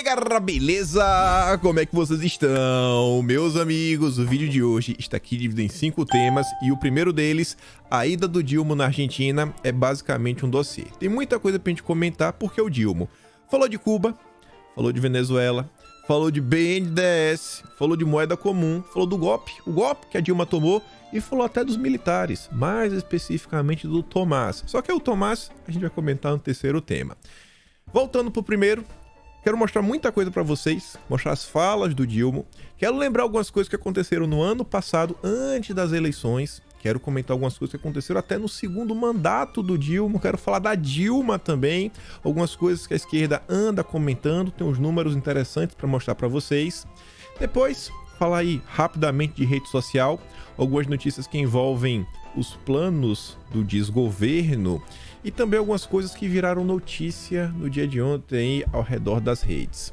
E galera, beleza? Como é que vocês estão? Meus amigos, o vídeo de hoje está aqui dividido em cinco temas e o primeiro deles, a ida do Dilma na Argentina, é basicamente um dossiê. Tem muita coisa pra gente comentar porque o Dilma falou de Cuba, falou de Venezuela, falou de BNDES, falou de moeda comum, falou do golpe, o golpe que a Dilma tomou e falou até dos militares, mais especificamente do Tomás. Só que o Tomás a gente vai comentar no terceiro tema. Voltando pro primeiro, Quero mostrar muita coisa para vocês, mostrar as falas do Dilma. Quero lembrar algumas coisas que aconteceram no ano passado, antes das eleições. Quero comentar algumas coisas que aconteceram até no segundo mandato do Dilma. Quero falar da Dilma também. Algumas coisas que a esquerda anda comentando. Tem uns números interessantes para mostrar para vocês. Depois, falar aí rapidamente de rede social. Algumas notícias que envolvem os planos do desgoverno e também algumas coisas que viraram notícia no dia de ontem ao redor das redes.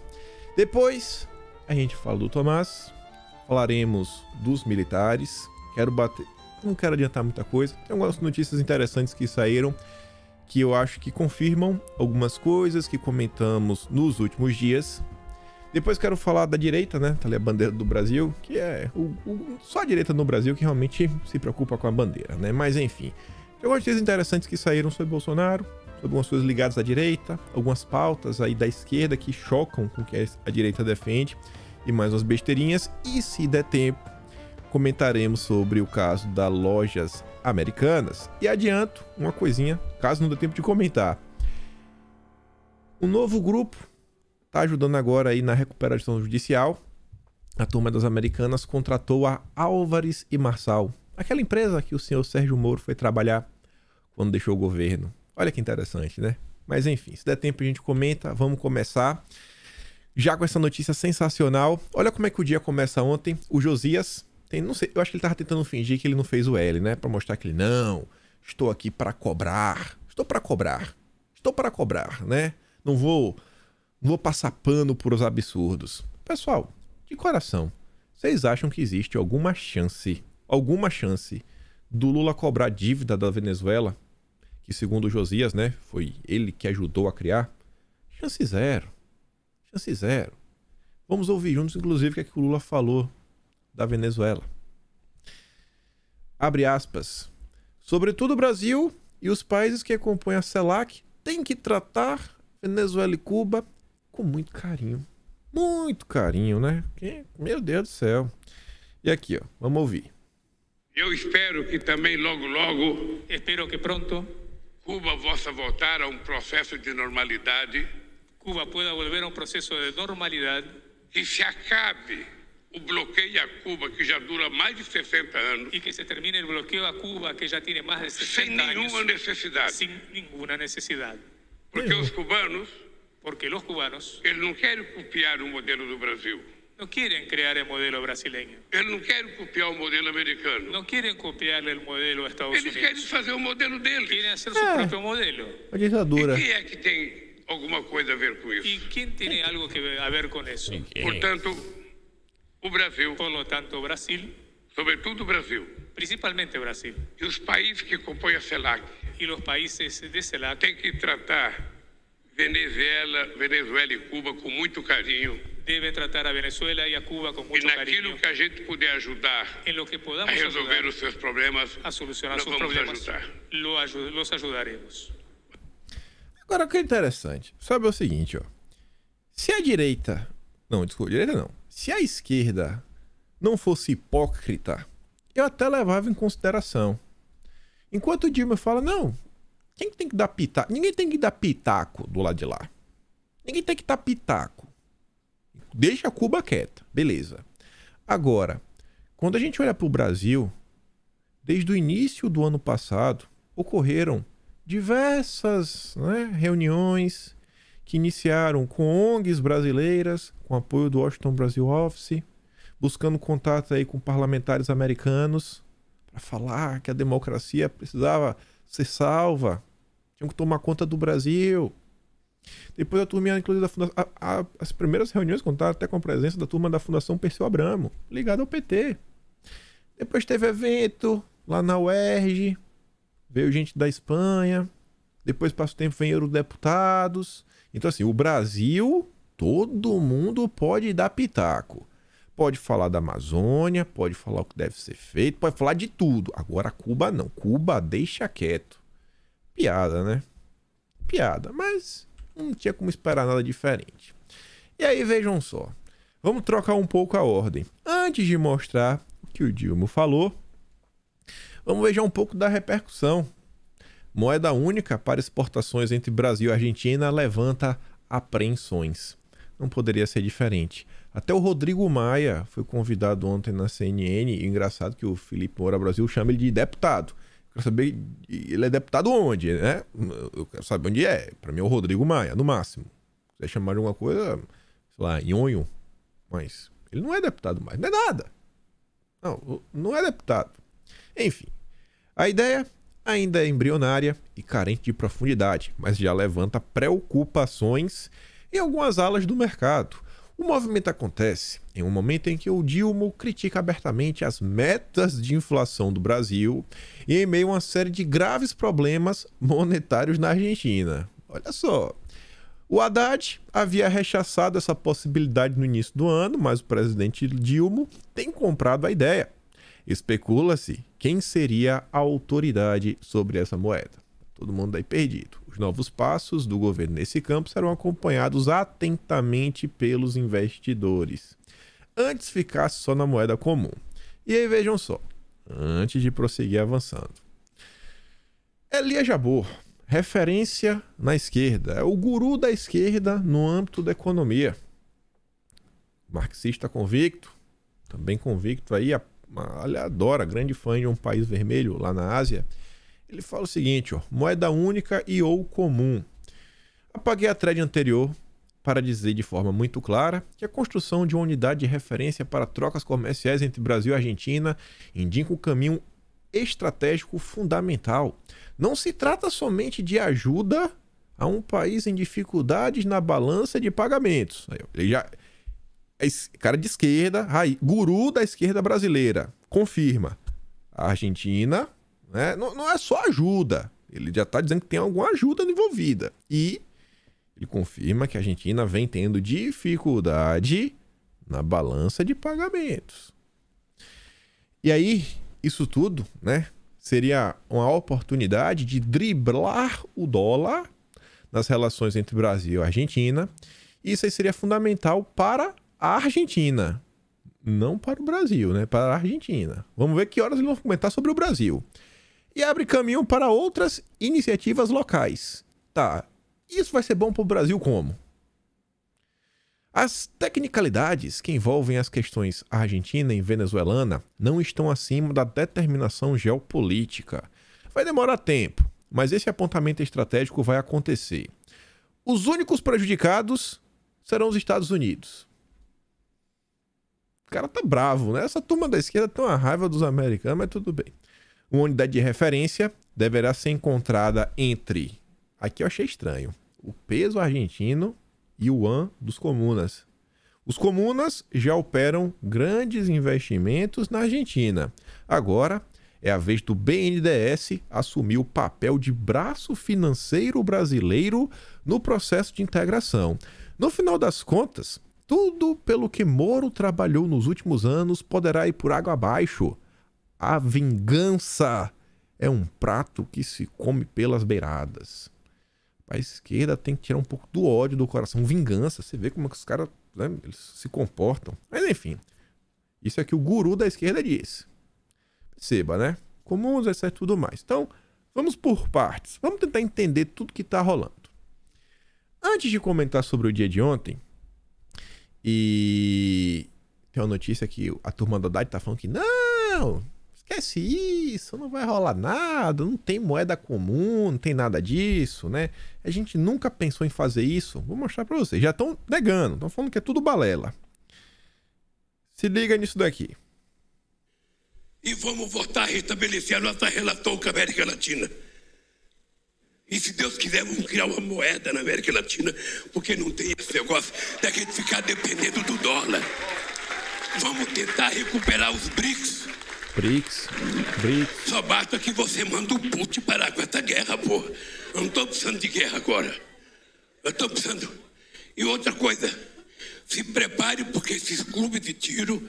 Depois, a gente fala do Tomás, falaremos dos militares, quero bater, não quero adiantar muita coisa, tem algumas notícias interessantes que saíram que eu acho que confirmam algumas coisas que comentamos nos últimos dias. Depois quero falar da direita, né? Tá ali a bandeira do Brasil, que é o, o, só a direita no Brasil que realmente se preocupa com a bandeira, né? Mas enfim, tem algumas coisas interessantes que saíram sobre Bolsonaro, sobre algumas coisas ligadas à direita, algumas pautas aí da esquerda que chocam com o que a direita defende, e mais umas besteirinhas. E se der tempo, comentaremos sobre o caso das lojas americanas. E adianto uma coisinha, caso não dê tempo de comentar. Um novo grupo está ajudando agora aí na recuperação judicial. A turma das americanas contratou a Álvares e Marçal, Aquela empresa que o senhor Sérgio Moro foi trabalhar quando deixou o governo. Olha que interessante, né? Mas enfim, se der tempo a gente comenta, vamos começar. Já com essa notícia sensacional. Olha como é que o dia começa ontem. O Josias, tem, não sei, eu acho que ele tava tentando fingir que ele não fez o L, né? Para mostrar que ele não, estou aqui para cobrar. Estou para cobrar. Estou para cobrar, né? Não vou não vou passar pano por os absurdos. Pessoal, de coração, vocês acham que existe alguma chance alguma chance do Lula cobrar dívida da Venezuela, que segundo o Josias, né, foi ele que ajudou a criar? Chance zero. Chance zero. Vamos ouvir juntos, inclusive, o que, é que o Lula falou da Venezuela. Abre aspas. Sobretudo o Brasil e os países que compõem a CELAC têm que tratar Venezuela e Cuba com muito carinho. Muito carinho, né? Meu Deus do céu. E aqui, ó, vamos ouvir. Eu espero que também logo, logo. Espero que pronto. Cuba possa voltar a um processo de normalidade. Cuba pueda volver a um processo de normalidade. E se acabe o bloqueio a Cuba, que já dura mais de 60 anos. E que se termine o bloqueio a Cuba, que já tem mais de 60 anos. Sem nenhuma necessidade. Sem nenhuma necessidade. Porque os cubanos. Porque os cubanos. Eles não querem copiar o modelo do Brasil. Não querem criar o modelo brasileiro. Eles não querem copiar o modelo americano. Não querem copiar o modelo de Estados Eles querem fazer o modelo deles. Querem fazer o É. Ah, próprio modelo. A ditadura. E quem é que tem alguma coisa a ver com isso? E quem tem algo que a ver com isso? Portanto, o Brasil, Por lo tanto, Brasil, sobretudo o Brasil, principalmente o Brasil, e os países que compõem a CELAC, E os países de CELAC têm que tratar Venezuela, Venezuela e Cuba com muito carinho deve tratar a Venezuela e a Cuba com muito e naquilo que a gente puder ajudar em lo que a resolver ajudar, os seus problemas, a solucionar seus problemas, ajudar. Lo, los ajudaremos. Agora, o que é interessante, sabe o seguinte, ó. Se a direita, não, desculpa, direita não. Se a esquerda não fosse hipócrita, eu até levava em consideração. Enquanto o Dilma fala, não, quem tem que dar pitaco? Ninguém tem que dar pitaco do lado de lá. Ninguém tem que dar pitaco deixa Cuba quieta, beleza. Agora, quando a gente olha para o Brasil, desde o início do ano passado, ocorreram diversas né, reuniões que iniciaram com ONGs brasileiras, com apoio do Washington Brasil Office, buscando contato aí com parlamentares americanos para falar que a democracia precisava ser salva, tinham que tomar conta do Brasil. Depois a turminha, inclusive, da fundação, a, a, as primeiras reuniões contaram até com a presença da turma da Fundação Perseu Abramo, ligada ao PT. Depois teve evento lá na UERJ, veio gente da Espanha, depois passa o tempo vem eurodeputados. Então, assim, o Brasil, todo mundo pode dar pitaco. Pode falar da Amazônia, pode falar o que deve ser feito, pode falar de tudo. Agora, Cuba não. Cuba deixa quieto. Piada, né? Piada. Mas não tinha como esperar nada diferente. E aí vejam só. Vamos trocar um pouco a ordem. Antes de mostrar o que o Dilma falou, vamos já um pouco da repercussão. Moeda única para exportações entre Brasil e Argentina levanta apreensões. Não poderia ser diferente. Até o Rodrigo Maia foi convidado ontem na CNN. E engraçado que o Felipe Moura Brasil chama ele de deputado quero saber, ele é deputado onde, né? Eu quero saber onde é. Para mim é o Rodrigo Maia, no máximo. Se quiser chamar de alguma coisa, sei lá, Nhonho. Mas ele não é deputado mais, não é nada. Não, não é deputado. Enfim, a ideia ainda é embrionária e carente de profundidade, mas já levanta preocupações em algumas alas do mercado, o movimento acontece em um momento em que o Dilma critica abertamente as metas de inflação do Brasil e em meio a uma série de graves problemas monetários na Argentina. Olha só. O Haddad havia rechaçado essa possibilidade no início do ano, mas o presidente Dilma tem comprado a ideia. Especula-se quem seria a autoridade sobre essa moeda. Todo mundo aí perdido que novos passos do governo nesse campo serão acompanhados atentamente pelos investidores. Antes ficasse só na moeda comum. E aí vejam só, antes de prosseguir avançando. Elia Jabor, referência na esquerda, é o guru da esquerda no âmbito da economia. Marxista convicto, também convicto aí, a, adora, grande fã de um país vermelho lá na Ásia. Ele fala o seguinte, ó, moeda única e ou comum. Apaguei a thread anterior para dizer de forma muito clara que a construção de uma unidade de referência para trocas comerciais entre Brasil e Argentina indica um caminho estratégico fundamental. Não se trata somente de ajuda a um país em dificuldades na balança de pagamentos. Ele já é cara de esquerda, guru da esquerda brasileira, confirma. A Argentina né? Não, não é só ajuda. Ele já está dizendo que tem alguma ajuda envolvida. E ele confirma que a Argentina vem tendo dificuldade na balança de pagamentos. E aí, isso tudo, né? Seria uma oportunidade de driblar o dólar nas relações entre Brasil e Argentina. Isso aí seria fundamental para a Argentina, não para o Brasil, né? Para a Argentina. Vamos ver que horas eles vão comentar sobre o Brasil e abre caminho para outras iniciativas locais. Tá, isso vai ser bom para o Brasil como? As tecnicalidades que envolvem as questões argentina e venezuelana não estão acima da determinação geopolítica. Vai demorar tempo, mas esse apontamento estratégico vai acontecer. Os únicos prejudicados serão os Estados Unidos. O cara tá bravo, né? Essa turma da esquerda tem uma raiva dos americanos, mas tudo bem. Uma unidade de referência deverá ser encontrada entre. Aqui eu achei estranho. O peso argentino e o an dos comunas. Os comunas já operam grandes investimentos na Argentina. Agora é a vez do BNDES assumir o papel de braço financeiro brasileiro no processo de integração. No final das contas, tudo pelo que Moro trabalhou nos últimos anos poderá ir por água abaixo. A vingança é um prato que se come pelas beiradas. A esquerda tem que tirar um pouco do ódio do coração. Vingança, você vê como é que os caras né, eles se comportam. Mas enfim, isso é que o guru da esquerda diz. Perceba, né? Comuns, etc, tudo mais. Então, vamos por partes. Vamos tentar entender tudo que está rolando. Antes de comentar sobre o dia de ontem, e tem uma notícia que a turma da Haddad tá falando que não, esquece isso, não vai rolar nada, não tem moeda comum, não tem nada disso, né? A gente nunca pensou em fazer isso. Vou mostrar para vocês. Já estão negando, estão falando que é tudo balela. Se liga nisso daqui. E vamos voltar a restabelecer a nossa relação com a América Latina. E se Deus quiser, vamos criar uma moeda na América Latina, porque não tem esse negócio da gente ficar dependendo do dólar. Vamos tentar recuperar os BRICS BRICS. BRICS. Só basta que você manda o Putin parar com essa guerra, pô. Eu não tô precisando de guerra agora. Eu tô precisando. E outra coisa, se prepare porque esses clubes de tiro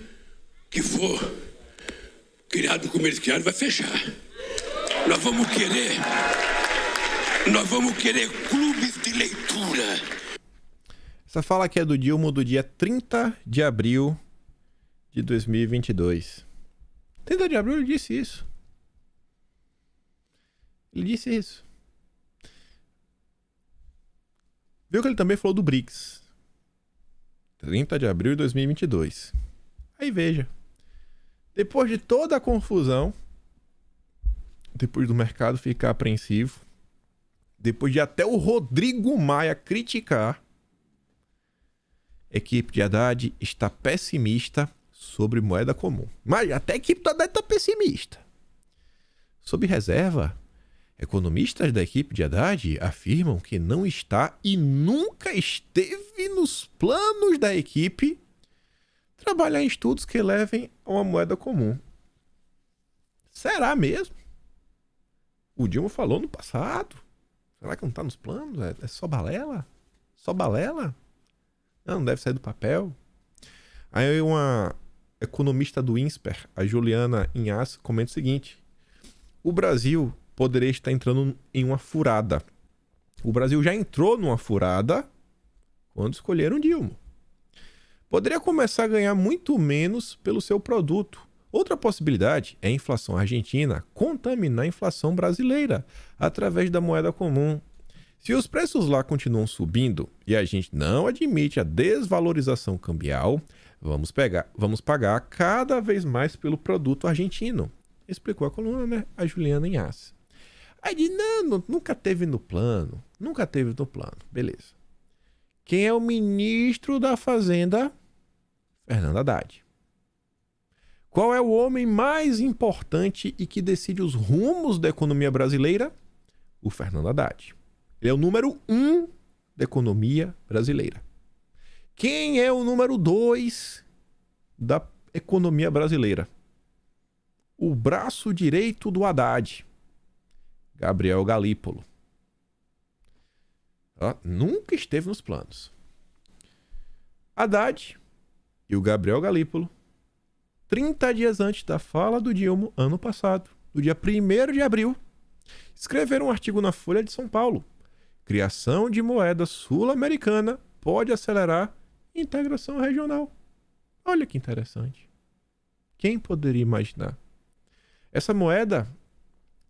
que for criado com eles criaram vai fechar. Nós vamos querer. Nós vamos querer clubes de leitura. Essa fala aqui é do Dilma do dia 30 de abril de 2022. 30 de abril ele disse isso. Ele disse isso. Viu que ele também falou do BRICS. 30 de abril de 2022. Aí veja. Depois de toda a confusão, depois do mercado ficar apreensivo, depois de até o Rodrigo Maia criticar, equipe de Haddad está pessimista sobre moeda comum. Mas até equipe toda tá, está pessimista. Sob reserva, economistas da equipe de Haddad afirmam que não está e nunca esteve nos planos da equipe trabalhar em estudos que levem a uma moeda comum. Será mesmo? O Dilma falou no passado. Será que não está nos planos? É, é, só balela? Só balela? Não, não deve sair do papel. Aí uma economista do INSPER, a Juliana Inhas, comenta o seguinte: o Brasil poderia estar entrando em uma furada. O Brasil já entrou numa furada quando escolheram Dilma. Poderia começar a ganhar muito menos pelo seu produto. Outra possibilidade é a inflação argentina contaminar a inflação brasileira através da moeda comum. Se os preços lá continuam subindo e a gente não admite a desvalorização cambial, Vamos pegar, vamos pagar cada vez mais pelo produto argentino. Explicou a coluna, né? A Juliana Inhasse. Aí diz, não, nunca teve no plano. Nunca teve no plano. Beleza. Quem é o ministro da Fazenda? Fernando Haddad. Qual é o homem mais importante e que decide os rumos da economia brasileira? O Fernando Haddad. Ele é o número um da economia brasileira. Quem é o número 2 da economia brasileira? O braço direito do Haddad, Gabriel Galípolo. Ela nunca esteve nos planos. Haddad e o Gabriel Galípolo, 30 dias antes da fala do Dilma, ano passado, no dia 1 de abril, escreveram um artigo na Folha de São Paulo. Criação de moeda sul-americana pode acelerar Integração regional. Olha que interessante. Quem poderia imaginar? Essa moeda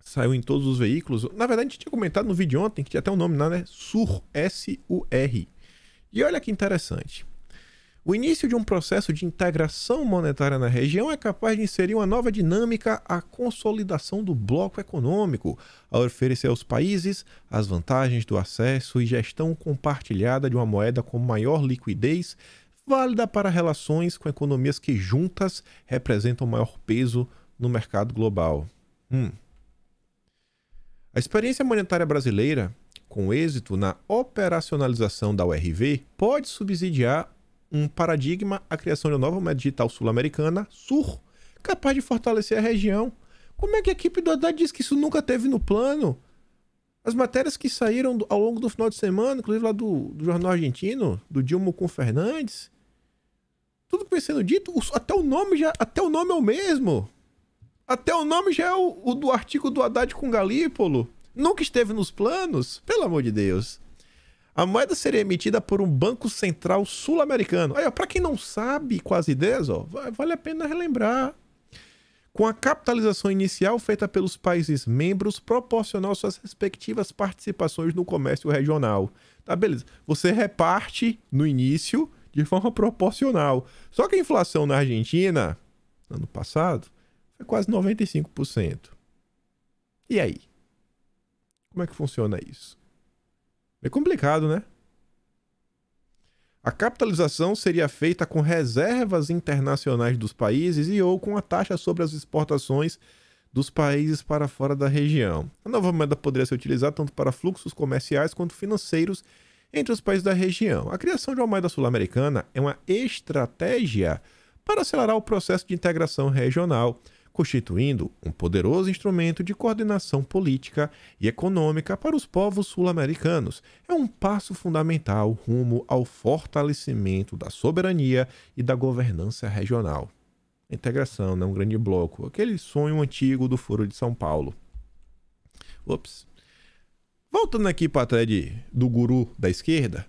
saiu em todos os veículos. Na verdade, a gente tinha comentado no vídeo ontem que tinha até um nome lá, né? SUR, S-U-R. E olha que interessante. O início de um processo de integração monetária na região é capaz de inserir uma nova dinâmica à consolidação do bloco econômico, ao oferecer aos países as vantagens do acesso e gestão compartilhada de uma moeda com maior liquidez, válida para relações com economias que juntas representam maior peso no mercado global. Hum. A experiência monetária brasileira, com êxito na operacionalização da URV, pode subsidiar um paradigma à criação de uma nova moeda digital sul-americana, SUR, capaz de fortalecer a região. Como é que a equipe do Haddad diz que isso nunca teve no plano? As matérias que saíram ao longo do final de semana, inclusive lá do, do jornal argentino, do Dilma com Fernandes, tudo que vem sendo dito, até o nome já, até o nome é o mesmo. Até o nome já é o, o do artigo do Haddad com Galípolo. Nunca esteve nos planos, pelo amor de Deus. A moeda seria emitida por um banco central sul-americano. Aí, para quem não sabe quase ideias, ó, vale a pena relembrar. Com a capitalização inicial feita pelos países membros proporcional às suas respectivas participações no comércio regional. Tá beleza? Você reparte no início de forma proporcional. Só que a inflação na Argentina, ano passado, foi quase 95%. E aí? Como é que funciona isso? É complicado, né? A capitalização seria feita com reservas internacionais dos países e ou com a taxa sobre as exportações dos países para fora da região. A nova moeda poderia ser utilizada tanto para fluxos comerciais quanto financeiros entre os países da região. A criação de uma moeda sul-americana é uma estratégia para acelerar o processo de integração regional constituindo um poderoso instrumento de coordenação política e econômica para os povos sul-americanos. É um passo fundamental rumo ao fortalecimento da soberania e da governança regional. A integração, né? um grande bloco, aquele sonho antigo do Foro de São Paulo. Ops. Voltando aqui para a thread do guru da esquerda,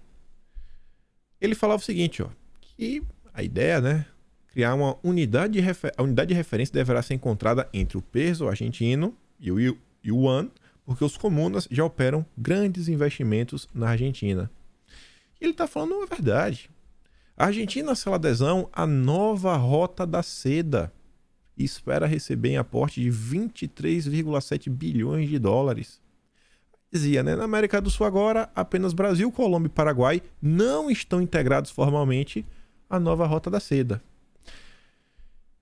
ele falava o seguinte, ó, que a ideia, né, criar uma unidade de refer... a unidade de referência deverá ser encontrada entre o peso argentino e o yuan, porque os comunas já operam grandes investimentos na Argentina. E ele está falando uma verdade. A Argentina sela adesão à nova rota da seda e espera receber em aporte de 23,7 bilhões de dólares. Dizia, né? Na América do Sul agora, apenas Brasil, Colômbia e Paraguai não estão integrados formalmente à nova rota da seda.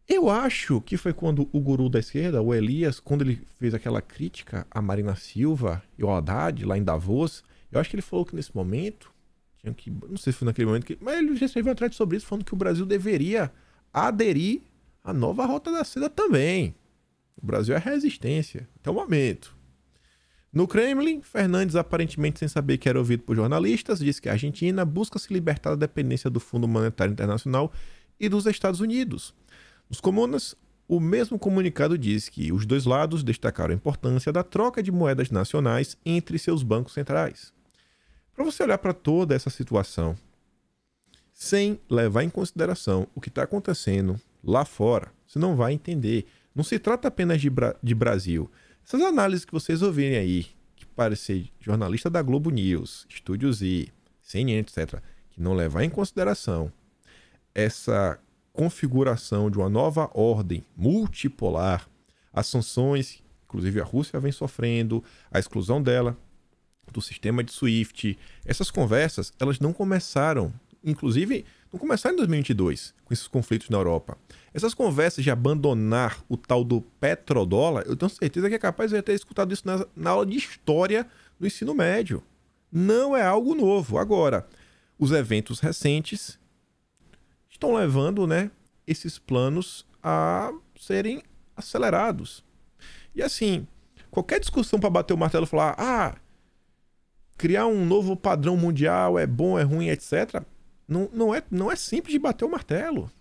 Eu acho que foi quando o guru da esquerda, o Elias, quando ele fez aquela crítica à Marina Silva e o Haddad lá em Davos, eu acho que ele falou que nesse momento, tinha que, não sei se foi naquele momento, que, mas ele já escreveu um thread sobre isso, falando que o Brasil deveria aderir à nova Rota da Seda também. O Brasil é resistência, até o momento. No Kremlin, Fernandes, aparentemente sem saber que era ouvido por jornalistas, disse que a Argentina busca se libertar da dependência do Fundo Monetário Internacional e dos Estados Unidos. Os comunas, o mesmo comunicado diz que os dois lados destacaram a importância da troca de moedas nacionais entre seus bancos centrais. Para você olhar para toda essa situação, sem levar em consideração o que está acontecendo lá fora, você não vai entender. Não se trata apenas de, Bra de Brasil. Essas análises que vocês ouvirem aí, que parecem jornalista da Globo News, Estúdio Z, CNN, etc., que não levar em consideração essa configuração de uma nova ordem multipolar, as sanções, inclusive a Rússia vem sofrendo, a exclusão dela do sistema de SWIFT, essas conversas, elas não começaram, inclusive, não começaram em 2022, com esses conflitos na Europa. Essas conversas de abandonar o tal do petrodólar, eu tenho certeza que é capaz de eu ter escutado isso na, na aula de história do ensino médio. Não é algo novo. Agora, os eventos recentes estão levando né, esses planos a serem acelerados. E assim, qualquer discussão para bater o martelo e falar, ah, criar um novo padrão mundial é bom, é ruim, etc., não, não, é, não é simples de bater o martelo.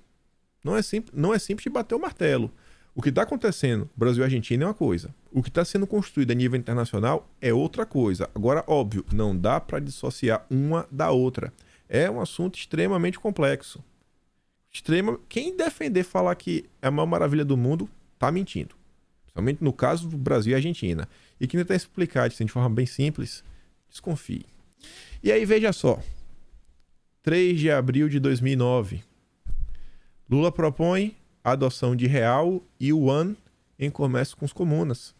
Não é, sim, não é simples de bater o martelo. O que está acontecendo Brasil e Argentina é uma coisa. O que está sendo construído a nível internacional é outra coisa. Agora, óbvio, não dá para dissociar uma da outra. É um assunto extremamente complexo extrema. Quem defender falar que é a maior maravilha do mundo, tá mentindo. Principalmente no caso do Brasil e Argentina. E quem tentar explicar isso de forma bem simples, desconfie. E aí veja só. 3 de abril de 2009. Lula propõe a adoção de real e yuan em comércio com os comunas.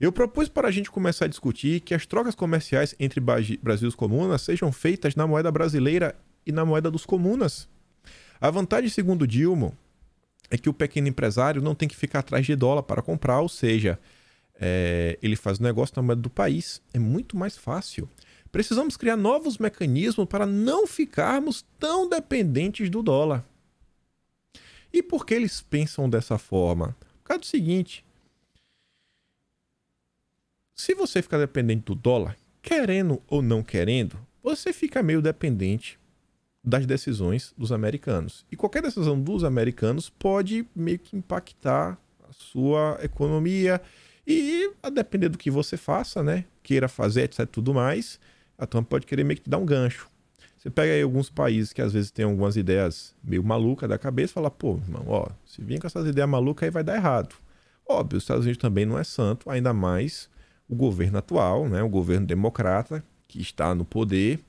Eu propus para a gente começar a discutir que as trocas comerciais entre Brasil e os comunas sejam feitas na moeda brasileira e na moeda dos comunas. A vantagem, segundo Dilma, é que o pequeno empresário não tem que ficar atrás de dólar para comprar, ou seja, é, ele faz o negócio na moeda do país. É muito mais fácil. Precisamos criar novos mecanismos para não ficarmos tão dependentes do dólar. E por que eles pensam dessa forma? Por causa do seguinte: se você ficar dependente do dólar, querendo ou não querendo, você fica meio dependente das decisões dos americanos. E qualquer decisão dos americanos pode meio que impactar a sua economia e a depender do que você faça, né? Queira fazer, etc, tudo mais, a Trump pode querer meio que te dar um gancho. Você pega aí alguns países que às vezes têm algumas ideias meio malucas da cabeça e fala, pô, irmão, ó, se vir com essas ideias malucas aí vai dar errado. Óbvio, os Estados Unidos também não é santo, ainda mais o governo atual, né? O governo democrata que está no poder,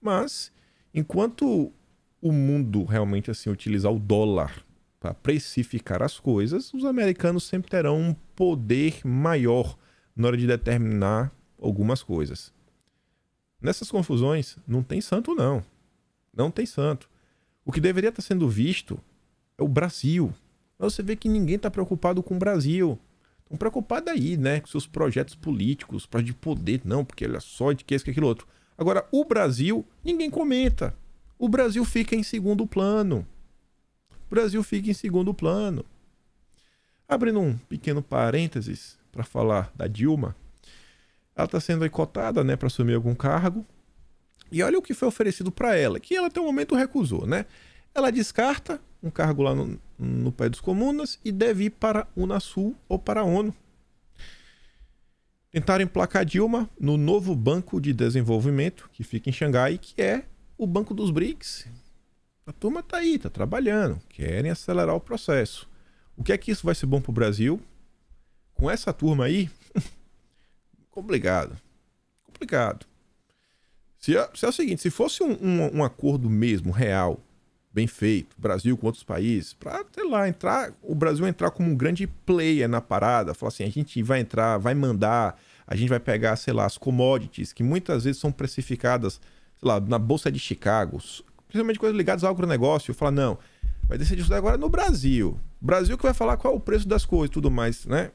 mas Enquanto o mundo realmente assim utilizar o dólar para precificar as coisas, os americanos sempre terão um poder maior na hora de determinar algumas coisas. Nessas confusões, não tem santo, não. Não tem santo. O que deveria estar sendo visto é o Brasil. Mas você vê que ninguém está preocupado com o Brasil. Estão preocupados aí, né? Com seus projetos políticos, projetos de poder, não, porque olha só, de que é isso, que é aquilo outro. Agora, o Brasil, ninguém comenta. O Brasil fica em segundo plano. O Brasil fica em segundo plano. Abrindo um pequeno parênteses para falar da Dilma, ela está sendo aí cotada né, para assumir algum cargo. E olha o que foi oferecido para ela, que ela até o momento recusou, né? Ela descarta um cargo lá no, no País dos Comunas e deve ir para o Unasul ou para a ONU. Tentaram emplacar Dilma no novo Banco de Desenvolvimento, que fica em Xangai, que é o Banco dos BRICS. A turma tá aí, tá trabalhando, querem acelerar o processo. O que é que isso vai ser bom pro Brasil? Com essa turma aí, complicado. Complicado. Se é, se é, o seguinte, se fosse um, um, um acordo mesmo, real, bem feito, Brasil com outros países, para, sei lá, entrar, o Brasil entrar como um grande player na parada, falar assim, a gente vai entrar, vai mandar, a gente vai pegar, sei lá, as commodities que muitas vezes são precificadas, sei lá, na bolsa de Chicago, principalmente coisas ligadas ao agronegócio, falar não, vai decidir isso agora no Brasil. Brasil que vai falar qual é o preço das coisas, tudo mais, né?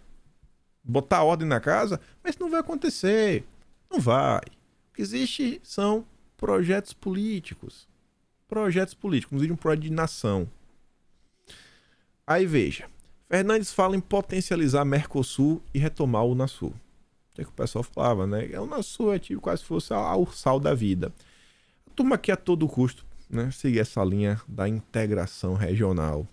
Botar ordem na casa, mas não vai acontecer. Não vai. O que existe são projetos políticos projetos políticos, inclusive um projeto de nação. Aí veja, Fernandes fala em potencializar Mercosul e retomar o Unasul. É que o pessoal falava, né? É, o Unasul é tipo quase fosse a ursal da vida. A turma quer a todo custo né, seguir essa linha da integração regional.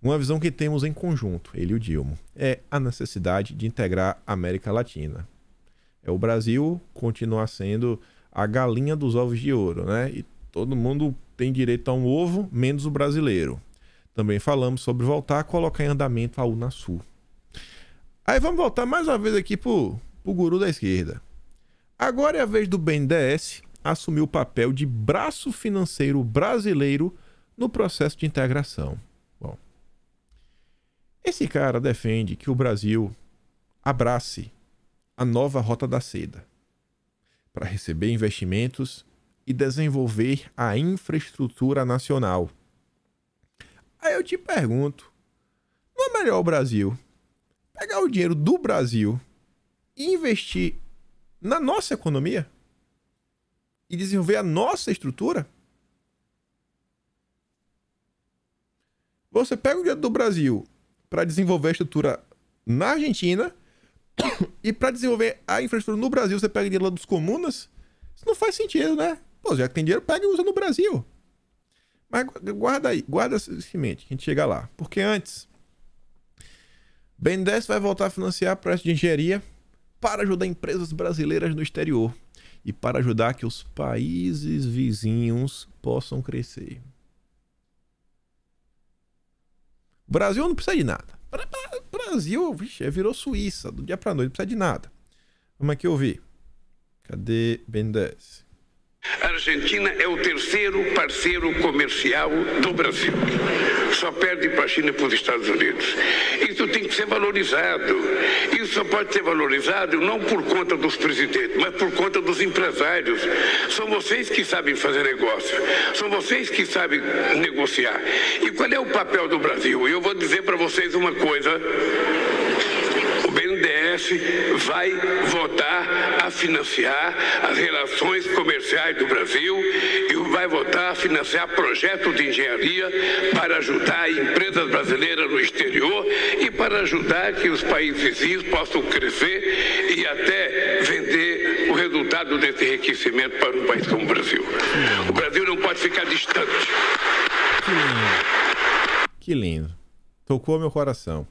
Uma visão que temos em conjunto, ele e o Dilma, é a necessidade de integrar a América Latina. É o Brasil continuar sendo a galinha dos ovos de ouro, né? E todo mundo tem direito a um ovo, menos o brasileiro. Também falamos sobre voltar a colocar em andamento a Unasul. Aí vamos voltar mais uma vez aqui pro, pro guru da esquerda. Agora é a vez do BNDES assumir o papel de braço financeiro brasileiro no processo de integração. Bom, esse cara defende que o Brasil abrace a nova rota da seda para receber investimentos e desenvolver a infraestrutura nacional. Aí eu te pergunto: não é melhor o Brasil pegar o dinheiro do Brasil e investir na nossa economia? E desenvolver a nossa estrutura? Você pega o dinheiro do Brasil para desenvolver a estrutura na Argentina e para desenvolver a infraestrutura no Brasil você pega o dinheiro lá dos comunas? Isso não faz sentido, né? Pô, já que tem dinheiro, pega e usa no Brasil. Mas guarda aí, guarda esse mente, que a gente chega lá. Porque antes, BNDES vai voltar a financiar projetos de engenharia para ajudar empresas brasileiras no exterior e para ajudar que os países vizinhos possam crescer. O Brasil não precisa de nada. O Brasil vixe, é, virou Suíça, do dia para noite, não precisa de nada. Vamos aqui ouvir. Cadê BNDES? A Argentina é o terceiro parceiro comercial do Brasil. Só perde para a China e para os Estados Unidos. Isso tem que ser valorizado. Isso só pode ser valorizado não por conta dos presidentes, mas por conta dos empresários. São vocês que sabem fazer negócio. São vocês que sabem negociar. E qual é o papel do Brasil? Eu vou dizer para vocês uma coisa vai votar a financiar as relações comerciais do Brasil e vai votar a financiar projetos de engenharia para ajudar empresas brasileiras no exterior e para ajudar que os países vizinhos possam crescer e até vender o resultado desse enriquecimento para um país como o Brasil. O Brasil não pode ficar distante. Que lindo. Que lindo. Tocou meu coração.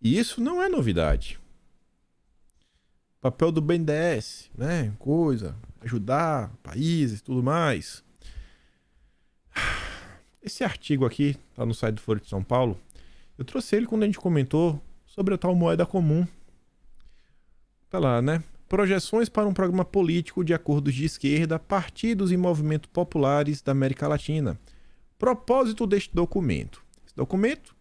E isso não é novidade papel do BNDES, né? Coisa, ajudar países, tudo mais. Esse artigo aqui, tá no site do Folha de São Paulo, eu trouxe ele quando a gente comentou sobre a tal moeda comum. Tá lá, né? Projeções para um programa político de acordos de esquerda, partidos e movimentos populares da América Latina. Propósito deste documento. Esse documento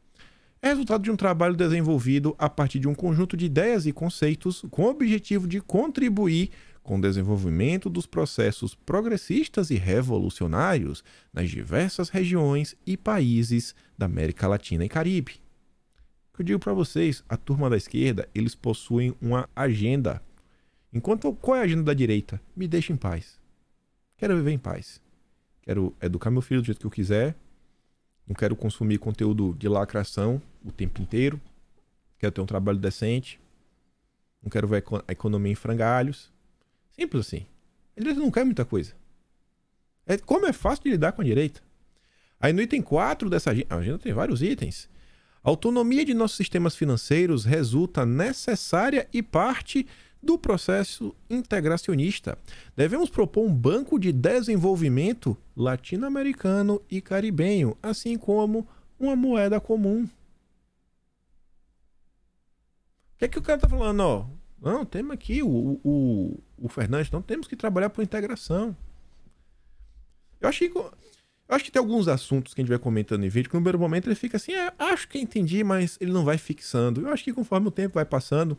é resultado de um trabalho desenvolvido a partir de um conjunto de ideias e conceitos com o objetivo de contribuir com o desenvolvimento dos processos progressistas e revolucionários nas diversas regiões e países da América Latina e Caribe. eu digo para vocês, a turma da esquerda, eles possuem uma agenda. Enquanto qual é a agenda da direita? Me deixa em paz. Quero viver em paz. Quero educar meu filho do jeito que eu quiser, não quero consumir conteúdo de lacração o tempo inteiro. Quero ter um trabalho decente. Não quero ver a economia em frangalhos. Simples assim. A direita não quer muita coisa. É como é fácil de lidar com a direita. Aí no item 4 dessa agenda, a agenda tem vários itens. A autonomia de nossos sistemas financeiros resulta necessária e parte do processo integracionista. Devemos propor um banco de desenvolvimento latino-americano e caribenho, assim como uma moeda comum. O que é que o cara está falando? Ó, não, temos aqui o, o, o Fernandes, não temos que trabalhar por integração. Eu acho que, eu acho que tem alguns assuntos que a gente vai comentando em vídeo que no primeiro momento ele fica assim, é, acho que entendi, mas ele não vai fixando. Eu acho que conforme o tempo vai passando,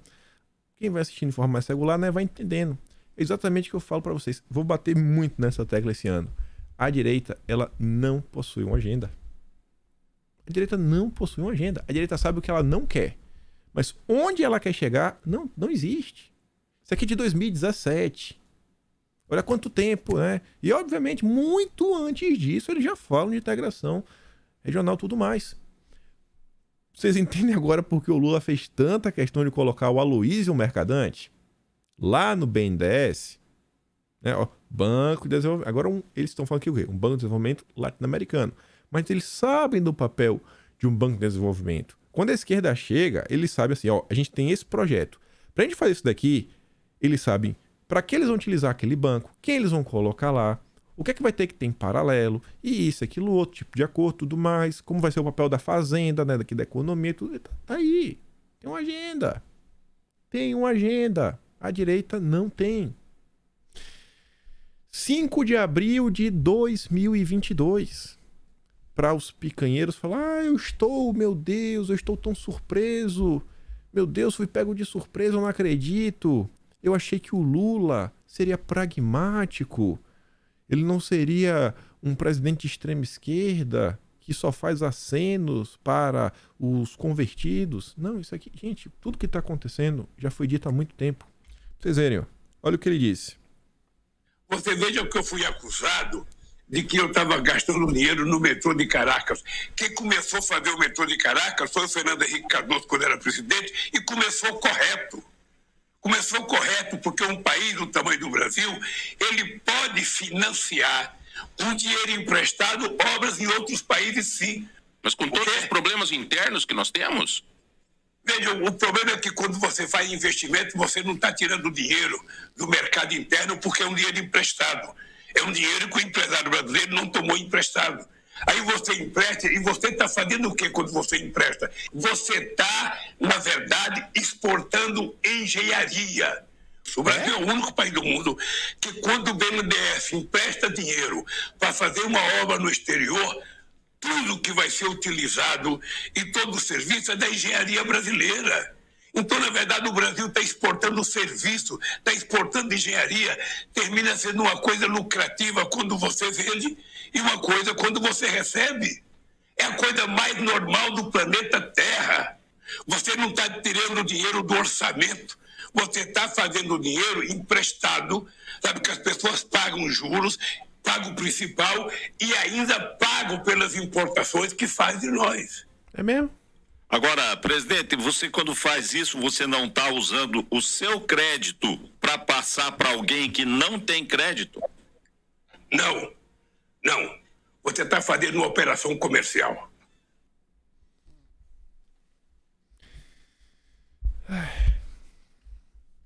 quem vai assistindo de forma mais regular, né, vai entendendo. É exatamente o que eu falo para vocês. Vou bater muito nessa tecla esse ano. A direita, ela não possui uma agenda. A direita não possui uma agenda. A direita sabe o que ela não quer. Mas onde ela quer chegar, não, não existe. Isso aqui é de 2017. Olha quanto tempo, né? E, obviamente, muito antes disso, eles já falam de integração regional tudo mais. Vocês entendem agora porque o Lula fez tanta questão de colocar o Aloísio Mercadante lá no BNDES, né? Ó, banco de Desenvolvimento. Agora um, eles estão falando que o quê? Um banco de desenvolvimento latino-americano. Mas eles sabem do papel de um banco de desenvolvimento. Quando a esquerda chega, eles sabem assim, ó, a gente tem esse projeto. para a gente fazer isso daqui, eles sabem para que eles vão utilizar aquele banco, quem eles vão colocar lá o que é que vai ter que ter em paralelo, e isso, aquilo, outro tipo de acordo, tudo mais, como vai ser o papel da fazenda, né, daqui da economia, tudo, tá, tá aí. Tem uma agenda. Tem uma agenda. A direita não tem. 5 de abril de 2022. Para os picanheiros falar: ah, eu estou, meu Deus, eu estou tão surpreso. Meu Deus, fui pego de surpresa, eu não acredito. Eu achei que o Lula seria pragmático. Ele não seria um presidente de extrema esquerda que só faz acenos para os convertidos. Não, isso aqui, gente, tudo que está acontecendo já foi dito há muito tempo. Vocês verem, olha o que ele disse. Você veja que eu fui acusado de que eu estava gastando dinheiro no metrô de Caracas. Quem começou a fazer o metrô de Caracas foi o Fernando Henrique Cardoso, quando era presidente, e começou correto começou correto, porque um país do tamanho do Brasil, ele pode financiar com dinheiro emprestado obras em outros países, sim. Mas com todos os problemas internos que nós temos? Veja, o problema é que quando você faz investimento, você não está tirando dinheiro do mercado interno porque é um dinheiro emprestado. É um dinheiro que o empresário brasileiro não tomou emprestado. Aí você empresta e você está fazendo o que quando você empresta? Você está, na verdade, exportando engenharia. O Brasil é? é o único país do mundo que, quando o BNDES empresta dinheiro para fazer uma obra no exterior, tudo que vai ser utilizado e todo o serviço é da engenharia brasileira. Então, na verdade, o Brasil está exportando serviço, está exportando engenharia, termina sendo uma coisa lucrativa quando você vende e uma coisa quando você recebe. É a coisa mais normal do planeta Terra. Você não está tirando dinheiro do orçamento, você está fazendo dinheiro emprestado, sabe que as pessoas pagam juros, pagam o principal e ainda pagam pelas importações que faz de nós. É mesmo? Agora, presidente, você quando faz isso, você não está usando o seu crédito para passar para alguém que não tem crédito? Não, não. Você está fazendo uma operação comercial.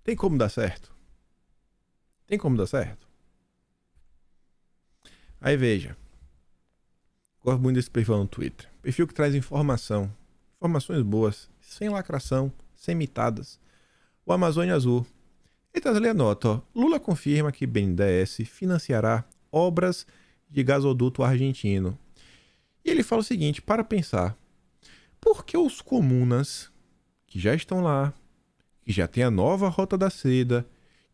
Tem como dar certo? Tem como dar certo? Aí veja. Gosto muito desse perfil no Twitter. Perfil que traz informação, Informações boas, sem lacração, sem mitadas. O Amazônia Azul. Eita, ele anota, Lula confirma que BNDES financiará obras de gasoduto argentino. E ele fala o seguinte, para pensar, por que os comunas que já estão lá, que já tem a nova Rota da Seda,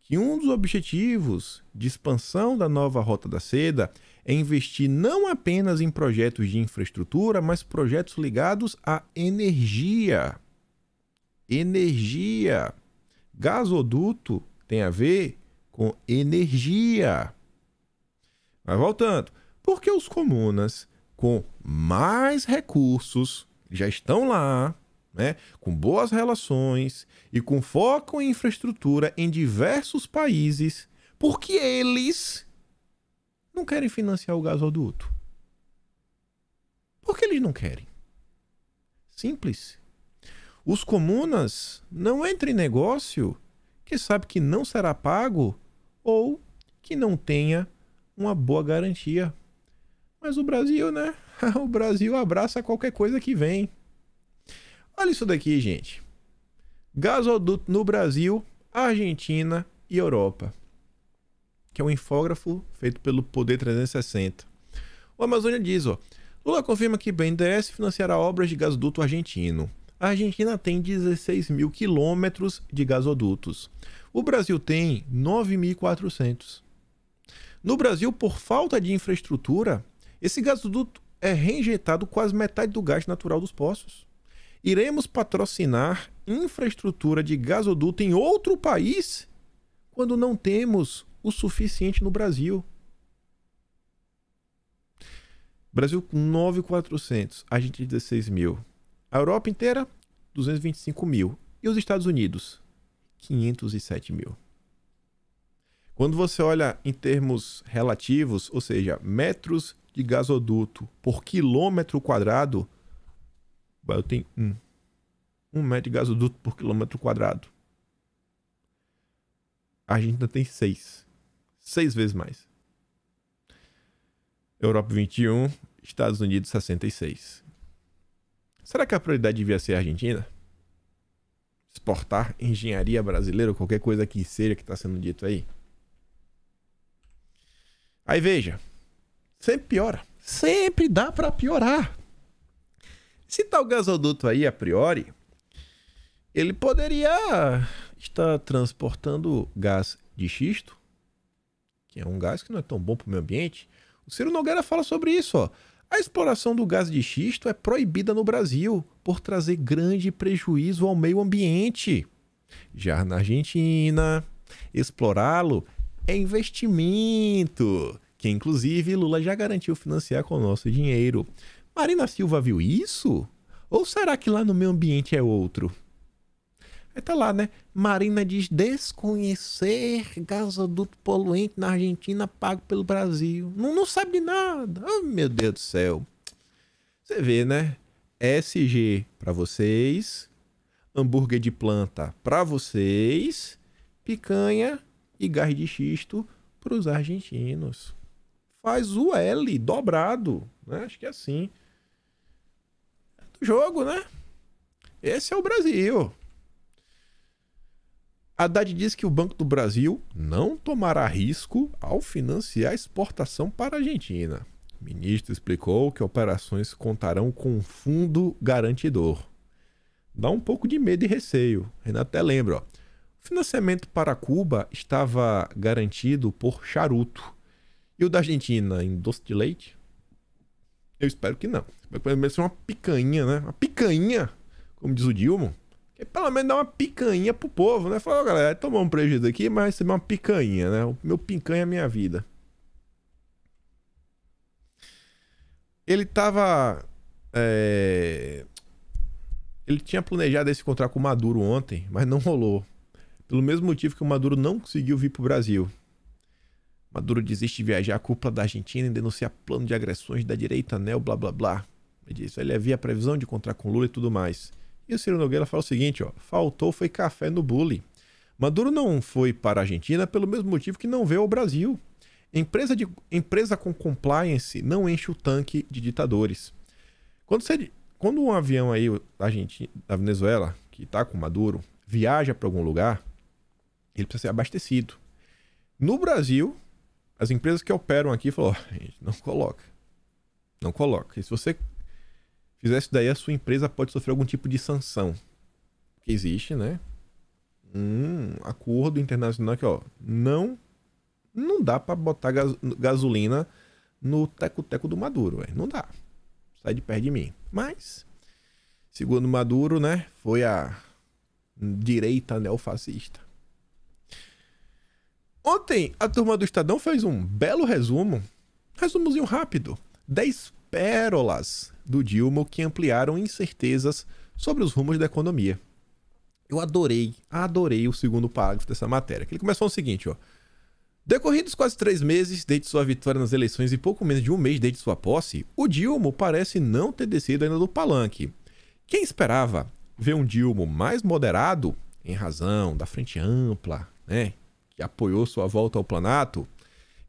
que um dos objetivos de expansão da nova Rota da Seda é investir não apenas em projetos de infraestrutura, mas projetos ligados à energia. Energia. Gasoduto tem a ver com energia. Mas voltando, porque os comunas com mais recursos já estão lá, né? com boas relações e com foco em infraestrutura em diversos países, porque eles não querem financiar o gasoduto. Por que eles não querem? Simples. Os comunas não entram em negócio que sabe que não será pago ou que não tenha uma boa garantia. Mas o Brasil, né? O Brasil abraça qualquer coisa que vem. Olha isso daqui, gente. Gasoduto no Brasil, Argentina e Europa. Que é um infógrafo feito pelo Poder 360. O Amazônia diz, ó. Lula confirma que BNDES financiará obras de gasoduto argentino. A Argentina tem 16 mil quilômetros de gasodutos. O Brasil tem 9.400. No Brasil, por falta de infraestrutura, esse gasoduto é reinjetado quase metade do gás natural dos poços. Iremos patrocinar infraestrutura de gasoduto em outro país quando não temos o suficiente no Brasil. Brasil com 9,400, a gente 16 mil. A Europa inteira, 225 mil. E os Estados Unidos, 507 mil. Quando você olha em termos relativos, ou seja, metros de gasoduto por quilômetro quadrado, eu tenho um. Um metro de gasoduto por quilômetro quadrado. A Argentina tem seis. Seis vezes mais. Europa 21, Estados Unidos 66. Será que a prioridade devia ser a Argentina? Exportar engenharia brasileira ou qualquer coisa que seja que está sendo dito aí? Aí veja, sempre piora. Sempre dá para piorar. Se tal tá gasoduto aí, a priori, ele poderia estar transportando gás de xisto, que é um gás que não é tão bom para o meio ambiente. O Ciro Nogueira fala sobre isso, ó. A exploração do gás de xisto é proibida no Brasil por trazer grande prejuízo ao meio ambiente. Já na Argentina, explorá-lo é investimento, que inclusive Lula já garantiu financiar com o nosso dinheiro. Marina Silva viu isso? Ou será que lá no meu ambiente é outro? Aí é, tá lá, né? Marina diz desconhecer gasoduto poluente na Argentina pago pelo Brasil. Não, não sabe de nada. Oh, meu Deus do céu. Você vê, né? SG para vocês, hambúrguer de planta para vocês, picanha e gás de xisto para os argentinos. Faz o L dobrado, né? Acho que é assim jogo, né? Esse é o Brasil. Haddad diz que o Banco do Brasil não tomará risco ao financiar a exportação para a Argentina. O ministro explicou que operações contarão com um fundo garantidor. Dá um pouco de medo e receio. Renato até lembra. O financiamento para Cuba estava garantido por charuto. E o da Argentina em doce de leite? Eu espero que não. Mas pelo menos ser uma picanha, né? Uma picanha, como diz o Dilma. Que pelo menos dá uma picanha pro povo, né? Falar, oh, galera, tomou um prejuízo aqui, mas receber uma picanha, né? O meu picanha é a minha vida. Ele tava. É... Ele tinha planejado esse contrato com o Maduro ontem, mas não rolou. Pelo mesmo motivo que o Maduro não conseguiu vir pro Brasil. Maduro desiste de viajar à cúpula da Argentina e denuncia plano de agressões da direita neo né, blá blá blá. Ele disse, ele havia previsão de encontrar com Lula e tudo mais. E o Ciro Nogueira fala o seguinte, ó, faltou foi café no bullying. Maduro não foi para a Argentina pelo mesmo motivo que não veio ao Brasil. Empresa, de, empresa com compliance não enche o tanque de ditadores. Quando, você, quando um avião aí da, Argentina, da Venezuela, que está com Maduro, viaja para algum lugar, ele precisa ser abastecido. No Brasil, as empresas que operam aqui falou oh, gente, não coloca. Não coloca. E se você fizer isso daí, a sua empresa pode sofrer algum tipo de sanção. Que existe, né? Um acordo internacional que, ó, não não dá para botar gasolina no teco-teco do Maduro, véio. não dá. Sai de perto de mim. Mas, segundo Maduro, né, foi a direita neofascista. Ontem, a turma do Estadão fez um belo resumo, resumozinho rápido, 10 pérolas do Dilma que ampliaram incertezas sobre os rumos da economia. Eu adorei, adorei o segundo parágrafo dessa matéria. ele começou o seguinte, ó. Decorridos quase três meses desde sua vitória nas eleições e pouco menos de um mês desde sua posse, o Dilma parece não ter descido ainda do palanque. Quem esperava ver um Dilma mais moderado, em razão da frente ampla, né, que apoiou sua volta ao planato,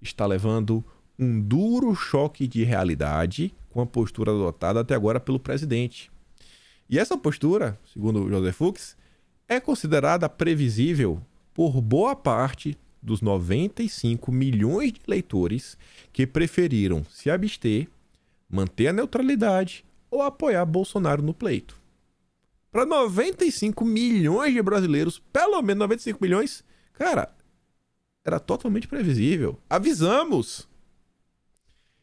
está levando um duro choque de realidade com a postura adotada até agora pelo presidente. E essa postura, segundo José Fux, é considerada previsível por boa parte dos 95 milhões de leitores que preferiram se abster, manter a neutralidade ou apoiar Bolsonaro no pleito. Para 95 milhões de brasileiros, pelo menos 95 milhões, cara, era totalmente previsível. Avisamos!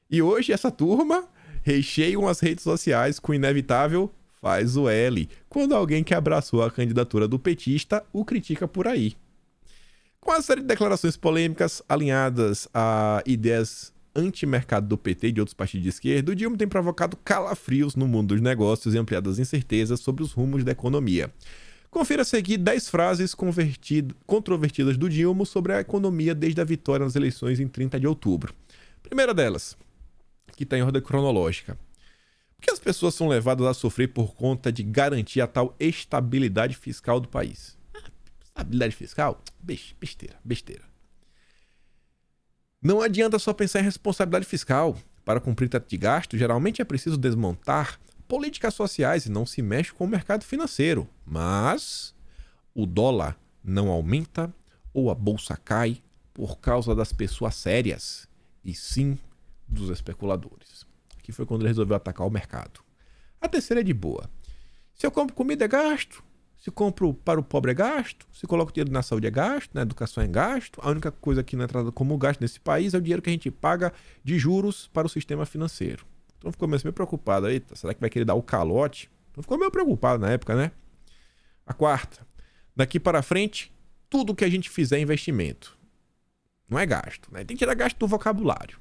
E hoje essa turma recheiam as redes sociais com o inevitável faz o L, quando alguém que abraçou a candidatura do petista o critica por aí. Com a série de declarações polêmicas alinhadas a ideias anti-mercado do PT e de outros partidos de esquerda, o Dilma tem provocado calafrios no mundo dos negócios e ampliadas incertezas sobre os rumos da economia. Confira a seguir 10 frases controvertidas do Dilma sobre a economia desde a vitória nas eleições em 30 de outubro. Primeira delas, que está em ordem cronológica. Por que as pessoas são levadas a sofrer por conta de garantir a tal estabilidade fiscal do país? Ah, estabilidade fiscal? Besteira, besteira. Não adianta só pensar em responsabilidade fiscal. Para cumprir teto de gasto, geralmente é preciso desmontar políticas sociais e não se mexe com o mercado financeiro. Mas o dólar não aumenta ou a bolsa cai por causa das pessoas sérias e sim dos especuladores. Aqui foi quando ele resolveu atacar o mercado. A terceira é de boa. Se eu compro comida é gasto, se compro para o pobre é gasto, se coloco dinheiro na saúde é gasto, na educação é gasto. A única coisa que não é tratada como gasto nesse país é o dinheiro que a gente paga de juros para o sistema financeiro. Então ficou meio assim, preocupado. aí será que vai querer dar o calote? Então ficou meio preocupado na época, né? A quarta. Daqui para frente, tudo que a gente fizer é investimento. Não é gasto, né? Tem que tirar gasto do vocabulário.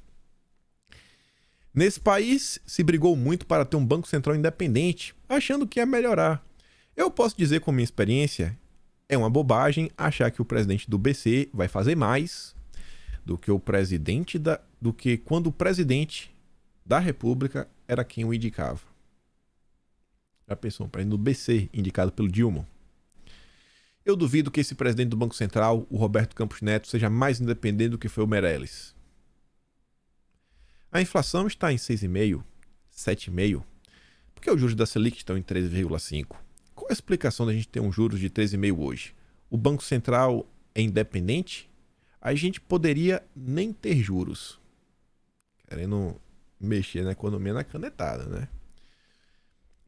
Nesse país, se brigou muito para ter um banco central independente, achando que ia melhorar. Eu posso dizer com minha experiência, é uma bobagem achar que o presidente do BC vai fazer mais do que o presidente da do que quando o presidente da República era quem o indicava. Já pensou, um do BC, indicado pelo Dilma. Eu duvido que esse presidente do Banco Central, o Roberto Campos Neto, seja mais independente do que foi o Meirelles. A inflação está em 6,5, 7,5. Por que os juros da Selic estão em 13,5? Qual a explicação da gente ter um juros de 13,5 hoje? O Banco Central é independente? A gente poderia nem ter juros. Querendo mexer na economia na canetada, né?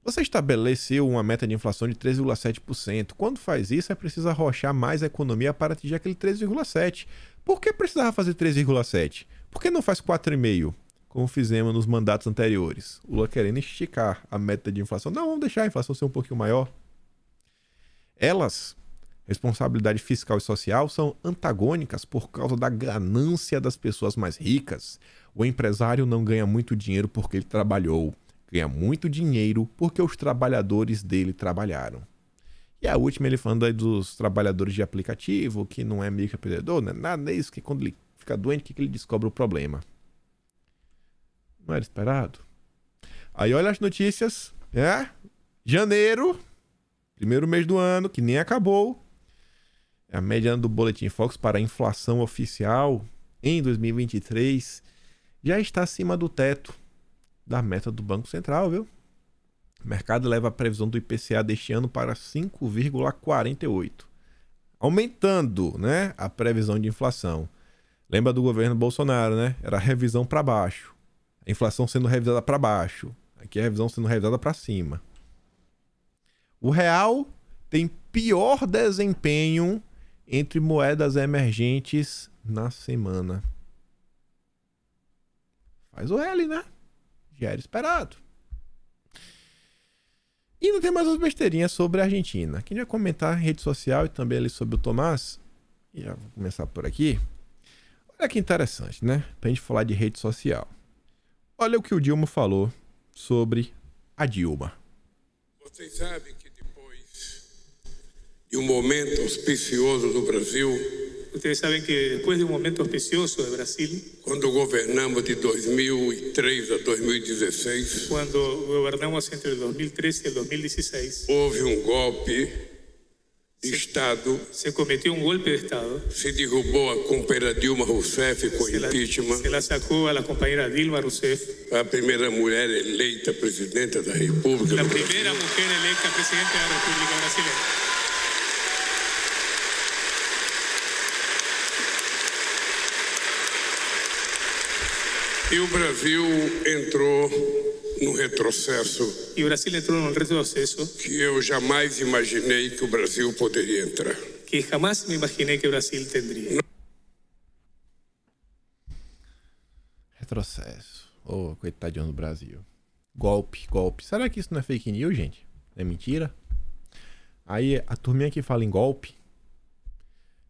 Você estabeleceu uma meta de inflação de 3,7%. Quando faz isso, é preciso arrochar mais a economia para atingir aquele 3,7%. Por que precisava fazer 3,7%? Por que não faz 4,5%, como fizemos nos mandatos anteriores? O Lula querendo esticar a meta de inflação. Não, vamos deixar a inflação ser um pouquinho maior. Elas Responsabilidade fiscal e social são antagônicas por causa da ganância das pessoas mais ricas. O empresário não ganha muito dinheiro porque ele trabalhou, ganha muito dinheiro porque os trabalhadores dele trabalharam. E a última ele falando aí dos trabalhadores de aplicativo, que não é microempreendedor, não é nada disso é que quando ele fica doente, que ele descobre o problema. Não era esperado. Aí olha as notícias, é? Janeiro, primeiro mês do ano, que nem acabou, a mediana do Boletim Fox para a inflação oficial em 2023 já está acima do teto da meta do Banco Central, viu? O mercado leva a previsão do IPCA deste ano para 5,48, aumentando, né, a previsão de inflação. Lembra do governo Bolsonaro, né? Era revisão para baixo. A inflação sendo revisada para baixo. Aqui é a revisão sendo revisada para cima. O real tem pior desempenho entre moedas emergentes na semana. Faz o L, né? Já era esperado. E não tem mais umas besteirinhas sobre a Argentina. Quem já comentar rede social e também ali sobre o Tomás. E já vou começar por aqui. Olha que interessante, né? Pra gente falar de rede social. Olha o que o Dilma falou sobre a Dilma. Vocês sabem que y um momento auspicioso do Brasil. Ustedes sabem que depois de um momento auspicioso do Brasil, quando governamos de 2003 a 2016, quando governamos entre 2003 2013 2016, houve um golpe de se, Estado. Se cometeu um golpe de Estado. Se derrubou a companheira Dilma Rousseff com se impeachment. se la sacou a companheira Dilma Rousseff. A primeira mulher eleita presidenta da República. A primeira mulher eleita presidenta da República Brasileira. E o Brasil entrou num retrocesso. E o Brasil entrou num retrocesso. Que eu jamais imaginei que o Brasil poderia entrar. Que jamais me imaginei que o Brasil teria. Retrocesso. Ô, oh, coitadinho do Brasil. Golpe, golpe. Será que isso não é fake news, gente? É mentira? Aí a turminha que fala em golpe.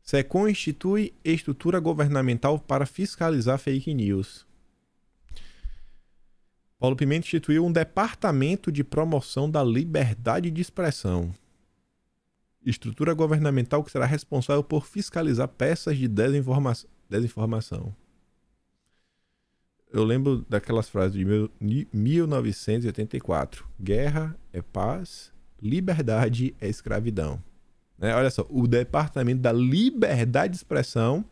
Se institui estrutura governamental para fiscalizar fake news. Paulo Pimenta instituiu um departamento de promoção da liberdade de expressão. Estrutura governamental que será responsável por fiscalizar peças de desinforma desinformação. Eu lembro daquelas frases de 1984. Guerra é paz, liberdade é escravidão. Né? Olha só, o Departamento da Liberdade de Expressão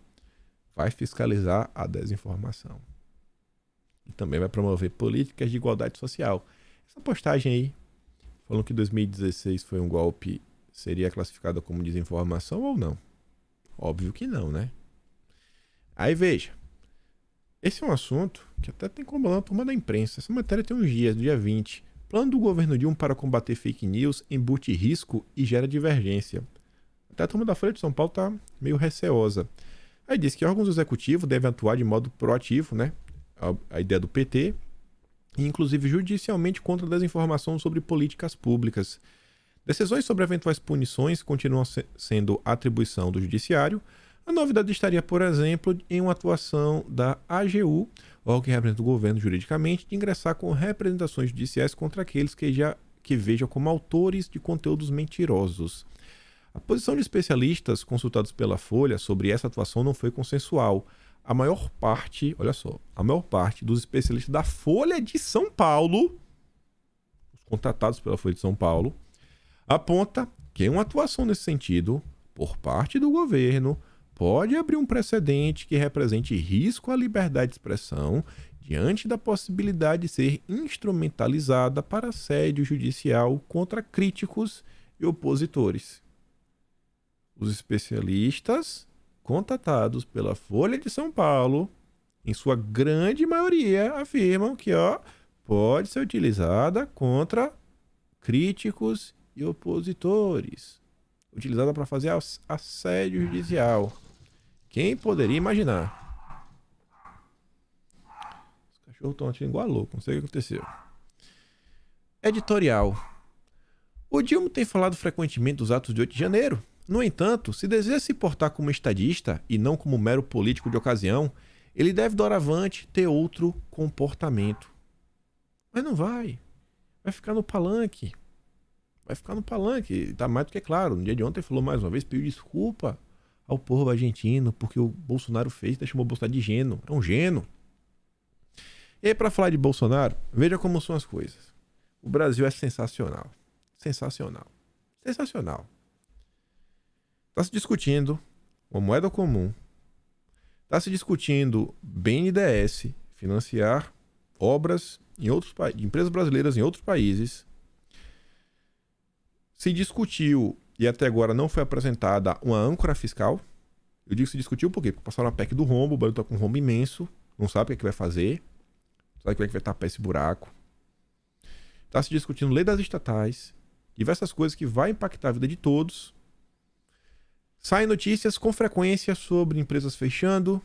vai fiscalizar a desinformação e também vai promover políticas de igualdade social. Essa postagem aí, falando que 2016 foi um golpe, seria classificada como desinformação ou não? Óbvio que não, né? Aí veja, esse é um assunto que até tem como lá na turma da imprensa. Essa matéria tem uns dias, dia 20. Plano do governo Dilma para combater fake news embute risco e gera divergência. Até a turma da Folha de São Paulo tá meio receosa. Aí diz que órgãos executivos devem atuar de modo proativo, né? a, a ideia do PT, e inclusive judicialmente contra desinformação sobre políticas públicas. Decisões sobre eventuais punições continuam se, sendo atribuição do Judiciário. A novidade estaria, por exemplo, em uma atuação da AGU, órgão que representa o governo juridicamente, de ingressar com representações judiciais contra aqueles que já que vejam como autores de conteúdos mentirosos. A posição de especialistas consultados pela Folha sobre essa atuação não foi consensual a maior parte, olha só, a maior parte dos especialistas da Folha de São Paulo, os contratados pela Folha de São Paulo, aponta que uma atuação nesse sentido por parte do governo pode abrir um precedente que represente risco à liberdade de expressão diante da possibilidade de ser instrumentalizada para assédio judicial contra críticos e opositores. Os especialistas contatados pela Folha de São Paulo, em sua grande maioria, afirmam que ó, pode ser utilizada contra críticos e opositores, utilizada para fazer assédio judicial. Quem poderia imaginar? Os cachorros estão atirando igual louco, não sei o que aconteceu. Editorial. O Dilma tem falado frequentemente dos atos de 8 de janeiro, no entanto, se deseja se portar como estadista e não como mero político de ocasião, ele deve doravante ter outro comportamento. Mas não vai. Vai ficar no palanque. Vai ficar no palanque. Tá mais do que claro. No dia de ontem falou mais uma vez, pediu desculpa ao povo argentino porque o Bolsonaro fez, deixou o Bolsonaro de gênio. É um gênio. E aí, para falar de Bolsonaro, veja como são as coisas. O Brasil é sensacional. Sensacional. Sensacional. Está se discutindo uma moeda comum. Está se discutindo BNDES, financiar obras em outros de empresas brasileiras em outros países. Se discutiu e até agora não foi apresentada uma âncora fiscal. Eu digo se discutiu por quê? Porque passaram a PEC do rombo, o Brasil está com um rombo imenso, não sabe o que, é que vai fazer, não sabe como é que vai tapar esse buraco. Está se discutindo lei das estatais, diversas coisas que vai impactar a vida de todos Saem notícias com frequência sobre empresas fechando.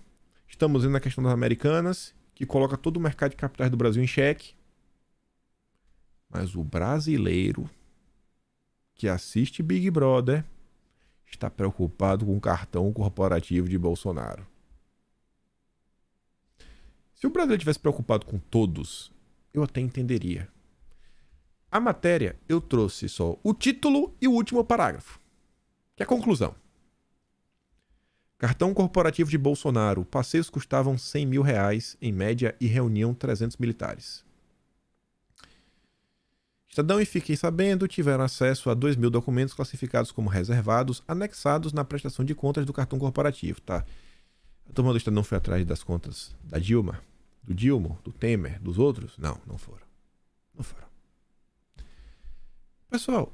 Estamos vendo a questão das americanas, que coloca todo o mercado de capitais do Brasil em xeque. Mas o brasileiro que assiste Big Brother está preocupado com o cartão corporativo de Bolsonaro. Se o brasileiro tivesse preocupado com todos, eu até entenderia. A matéria eu trouxe só o título e o último parágrafo, que é a conclusão. Cartão corporativo de Bolsonaro. Passeios custavam 100 mil reais em média e reuniam 300 militares. Estadão e Fiquei Sabendo tiveram acesso a 2 mil documentos classificados como reservados, anexados na prestação de contas do cartão corporativo, tá? A turma do Estadão foi atrás das contas da Dilma, do Dilma, do Temer, dos outros? Não, não foram. Não foram. Pessoal,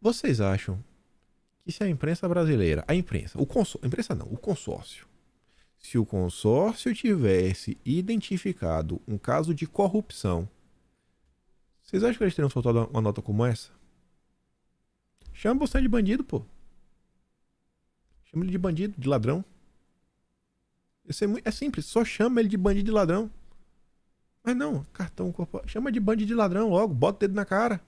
vocês acham que se é a imprensa brasileira, a imprensa, o consórcio, imprensa não, o consórcio, se o consórcio tivesse identificado um caso de corrupção, vocês acham que eles teriam soltado uma nota como essa? Chama você de bandido, pô. Chama ele de bandido, de ladrão. Isso é, muito, é simples, só chama ele de bandido de ladrão. Mas não, cartão corporal. Chama de bandido de ladrão logo, bota o dedo na cara.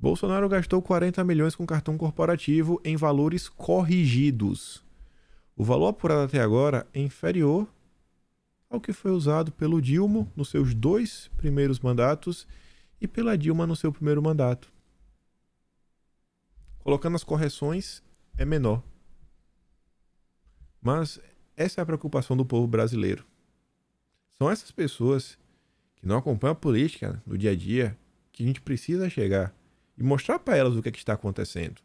Bolsonaro gastou 40 milhões com cartão corporativo em valores corrigidos. O valor apurado até agora é inferior ao que foi usado pelo Dilma nos seus dois primeiros mandatos e pela Dilma no seu primeiro mandato. Colocando as correções, é menor. Mas essa é a preocupação do povo brasileiro. São essas pessoas que não acompanham a política no dia a dia que a gente precisa chegar e mostrar para elas o que, é que está acontecendo.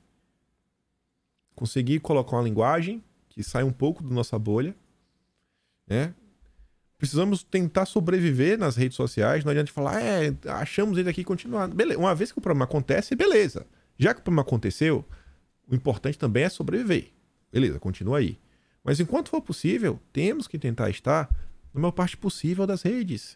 Conseguir colocar uma linguagem que sai um pouco da nossa bolha, né? Precisamos tentar sobreviver nas redes sociais, não adianta falar, ah, é, achamos ele aqui e continuar. Beleza. Uma vez que o problema acontece, beleza. Já que o problema aconteceu, o importante também é sobreviver. Beleza, continua aí. Mas enquanto for possível, temos que tentar estar na maior parte possível das redes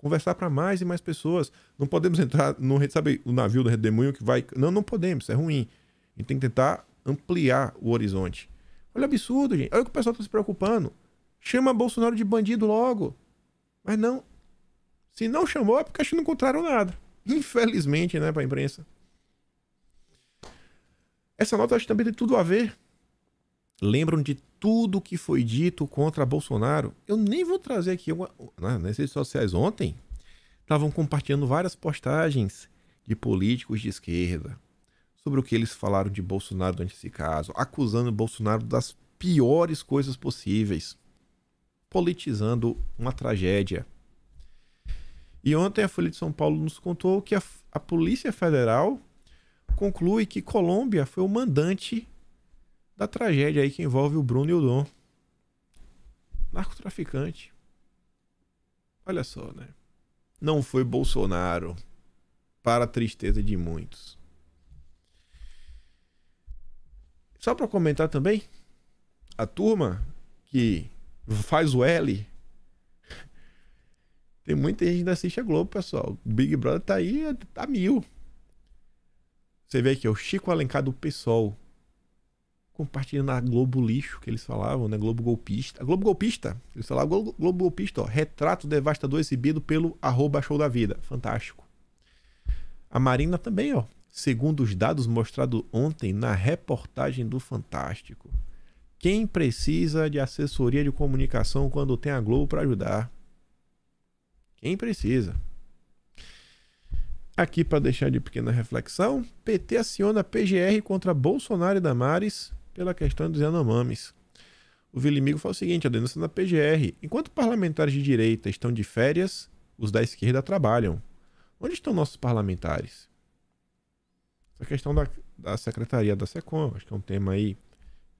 conversar para mais e mais pessoas. Não podemos entrar no, sabe, o navio do redemoinho que vai. Não, não podemos, é ruim. A gente tem que tentar ampliar o horizonte. Olha o absurdo, gente. Olha o que o pessoal está se preocupando. Chama Bolsonaro de bandido logo. Mas não. Se não chamou, é porque acho que não encontraram nada. Infelizmente, né, para a imprensa. Essa nota acho que também tem tudo a ver lembram de tudo que foi dito contra Bolsonaro. Eu nem vou trazer aqui uma, né, nas redes sociais ontem estavam compartilhando várias postagens de políticos de esquerda sobre o que eles falaram de Bolsonaro durante esse caso, acusando Bolsonaro das piores coisas possíveis, politizando uma tragédia. E ontem a Folha de São Paulo nos contou que a, a Polícia Federal conclui que Colômbia foi o mandante da tragédia aí que envolve o Bruno e o Dom. Narcotraficante. Olha só, né? Não foi Bolsonaro, para a tristeza de muitos. Só para comentar também, a turma que faz o L. Tem muita gente que assiste a Globo, pessoal. O Big Brother tá aí, tá mil. Você vê aqui, é o Chico Alencar do PSOL compartilhando a Globo Lixo, que eles falavam, né? Globo Golpista. Globo Golpista, eles falavam Globo, Globo Golpista, ó. Retrato devastador exibido pelo arroba show da vida. Fantástico. A Marina também, ó. Segundo os dados mostrados ontem na reportagem do Fantástico. Quem precisa de assessoria de comunicação quando tem a Globo para ajudar? Quem precisa? Aqui para deixar de pequena reflexão, PT aciona PGR contra Bolsonaro e Damares pela questão dos Yanomamis. O Vilimigo fala o seguinte, a denúncia da PGR. Enquanto parlamentares de direita estão de férias, os da esquerda trabalham. Onde estão nossos parlamentares? Essa questão da, da secretaria da SECOM, acho que é um tema aí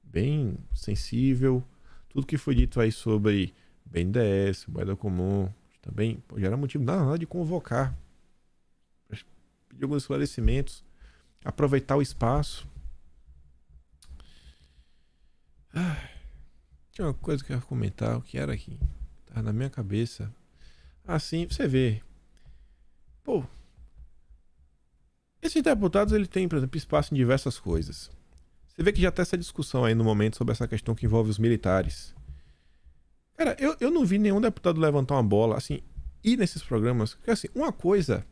bem sensível. Tudo que foi dito aí sobre BNDES, moeda comum, também pô, gera motivo nada de convocar. Pedir alguns esclarecimentos, aproveitar o espaço tinha uma coisa que eu ia comentar, o que era aqui? Tá na minha cabeça. Assim, você vê. Pô. Esses deputados, ele tem, por exemplo, espaço em diversas coisas. Você vê que já tem essa discussão aí no momento sobre essa questão que envolve os militares. Cara, eu, eu não vi nenhum deputado levantar uma bola, assim, ir nesses programas. Porque, assim, uma coisa.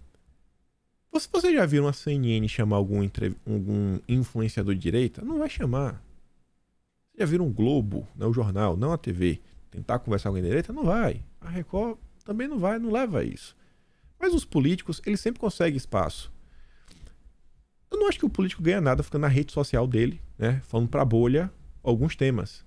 Você, você já viu uma CNN chamar algum, entre, algum influenciador de direita? Não vai chamar. Já vir um Globo, né, o jornal, não a TV, tentar conversar com alguém direita? Não vai. A Record também não vai, não leva a isso. Mas os políticos, eles sempre conseguem espaço. Eu não acho que o político ganha nada ficando na rede social dele, né, falando para bolha alguns temas.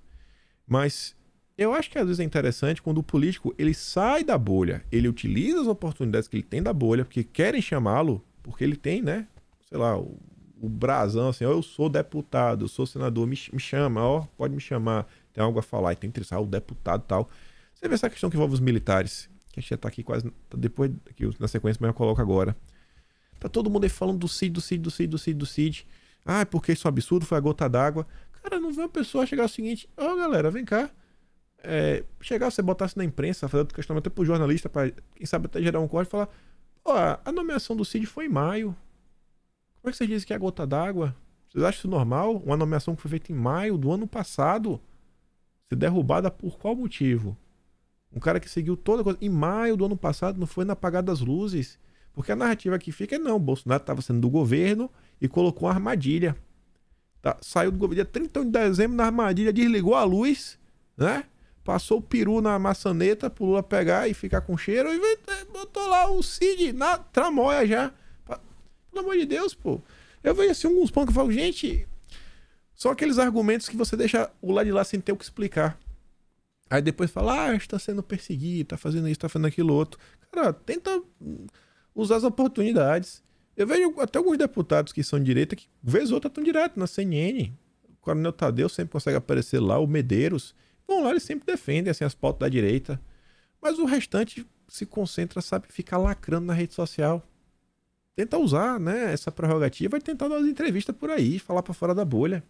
Mas eu acho que às vezes é interessante quando o político ele sai da bolha, ele utiliza as oportunidades que ele tem da bolha, porque querem chamá-lo, porque ele tem, né, sei lá, o o brasão, assim, ó, eu sou deputado, eu sou senador, me, me chama, ó, pode me chamar, tem algo a falar, e tem que interessar o deputado tal. Você vê essa questão que envolve os militares, que a gente já tá aqui quase, tá depois, aqui, na sequência, mas eu coloco agora. Tá todo mundo aí falando do CID, do CID, do CID, do CID, do CID. Ah, porque isso é um absurdo, foi a gota d'água. Cara, não vê uma pessoa chegar o seguinte, ó oh, galera, vem cá, é, chegar, você botasse na imprensa, fazer questionamento até pro jornalista, para quem sabe até gerar um corte e falar: Pô, a nomeação do Cid foi em maio. Como é que vocês dizem que é a gota d'água? Vocês acham isso normal? Uma nomeação que foi feita em maio do ano passado ser derrubada por qual motivo? Um cara que seguiu toda coisa. Em maio do ano passado não foi na apagada das luzes. Porque a narrativa que fica é não, Bolsonaro estava sendo do governo e colocou uma armadilha. Tá? Saiu do governo dia 31 de dezembro na armadilha, desligou a luz, né? Passou o peru na maçaneta pro Lula pegar e ficar com cheiro e eh, botou lá o Cid na tramóia já. Pelo amor de Deus, pô. Eu vejo assim alguns pão que eu falo, gente, são aqueles argumentos que você deixa o lado de lá sem ter o que explicar. Aí depois fala, ah, está sendo perseguido, está fazendo isso, está fazendo aquilo outro. Cara, tenta usar as oportunidades. Eu vejo até alguns deputados que são de direita que, vez ou outra, estão direto na CNN. O Coronel Tadeu sempre consegue aparecer lá, o Medeiros. Vão lá, eles sempre defendem assim, as pautas da direita. Mas o restante se concentra, sabe, ficar lacrando na rede social. Tenta usar né, essa prerrogativa e tentar dar uma entrevistas por aí, falar para fora da bolha.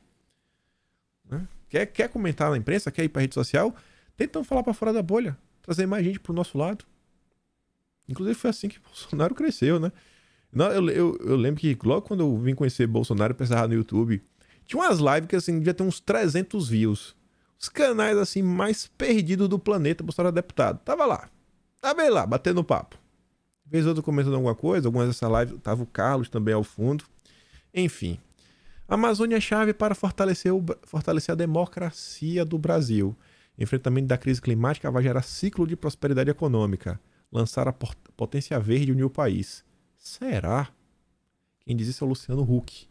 Né? Quer, quer comentar na imprensa, quer ir para rede social? Tentam falar para fora da bolha, trazer mais gente pro nosso lado. Inclusive foi assim que Bolsonaro cresceu, né? Eu, eu, eu lembro que logo quando eu vim conhecer Bolsonaro, eu pensava no YouTube, tinha umas lives que assim, devia ter uns 300 views. Os canais assim mais perdidos do planeta, Bolsonaro deputado. Tava lá. Tava lá, batendo papo. Vez outro comentando alguma coisa, algumas dessa live, tava o Carlos também ao fundo. Enfim. Amazônia é chave para fortalecer, o, fortalecer a democracia do Brasil. Enfrentamento da crise climática vai gerar ciclo de prosperidade econômica. Lançar a potência verde unir o país. Será? Quem diz isso é o Luciano Huck.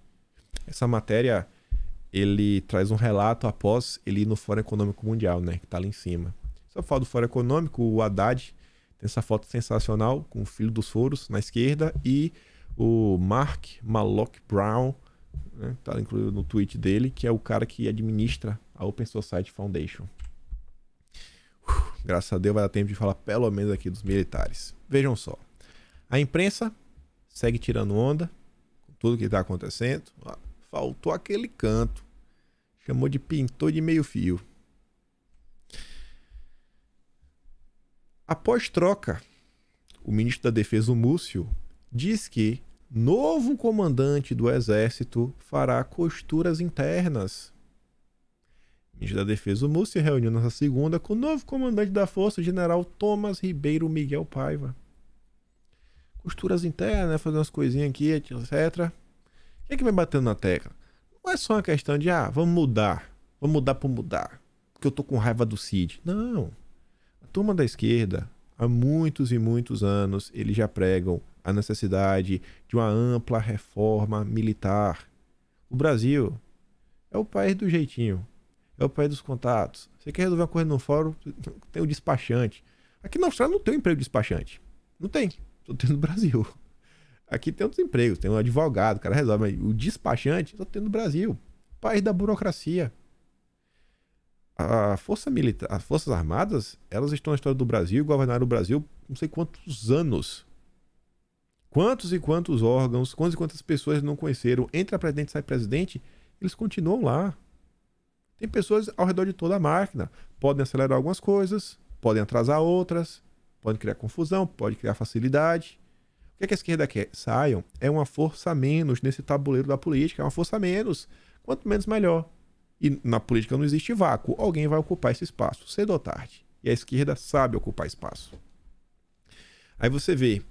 Essa matéria ele traz um relato após ele ir no Fórum Econômico Mundial, né? Que tá lá em cima. Só falar do Fórum Econômico, o Haddad tem essa foto sensacional com o filho dos foros na esquerda e o Mark Malock Brown, né, tá incluído no tweet dele, que é o cara que administra a Open Society Foundation. Uf, uh, graças a Deus vai dar tempo de falar pelo menos aqui dos militares. Vejam só. A imprensa segue tirando onda com tudo que está acontecendo. faltou aquele canto. Chamou de pintor de meio fio. Após troca, o ministro da Defesa, o Múcio, diz que novo comandante do Exército fará costuras internas. O ministro da Defesa, o Múcio, se reuniu nessa segunda com o novo comandante da Força, o general Thomas Ribeiro Miguel Paiva. Costuras internas, né? fazer umas coisinhas aqui, etc. que, é que vai batendo na tecla? Não é só uma questão de, ah, vamos mudar. Vamos mudar para mudar. Porque eu tô com raiva do Cid. Não turma da esquerda, há muitos e muitos anos, eles já pregam a necessidade de uma ampla reforma militar. O Brasil é o país do jeitinho, é o país dos contatos. Você quer resolver uma coisa no fórum, tem o despachante. Aqui na Austrália não tem um emprego de despachante. Não tem. Só tem no Brasil. Aqui tem outros empregos, tem um advogado, o cara resolve, mas o despachante só tem no Brasil. País da burocracia a força militar, as forças armadas, elas estão na história do Brasil e governaram o Brasil não sei quantos anos. Quantos e quantos órgãos, quantas e quantas pessoas não conheceram, entra presidente e sai presidente, eles continuam lá. Tem pessoas ao redor de toda a máquina. Podem acelerar algumas coisas, podem atrasar outras, podem criar confusão, podem criar facilidade. O que, é que a esquerda quer? Saiam. É uma força menos nesse tabuleiro da política, é uma força menos. Quanto menos, melhor. E na política não existe vácuo. Alguém vai ocupar esse espaço, cedo ou tarde. E a esquerda sabe ocupar espaço. Aí você vê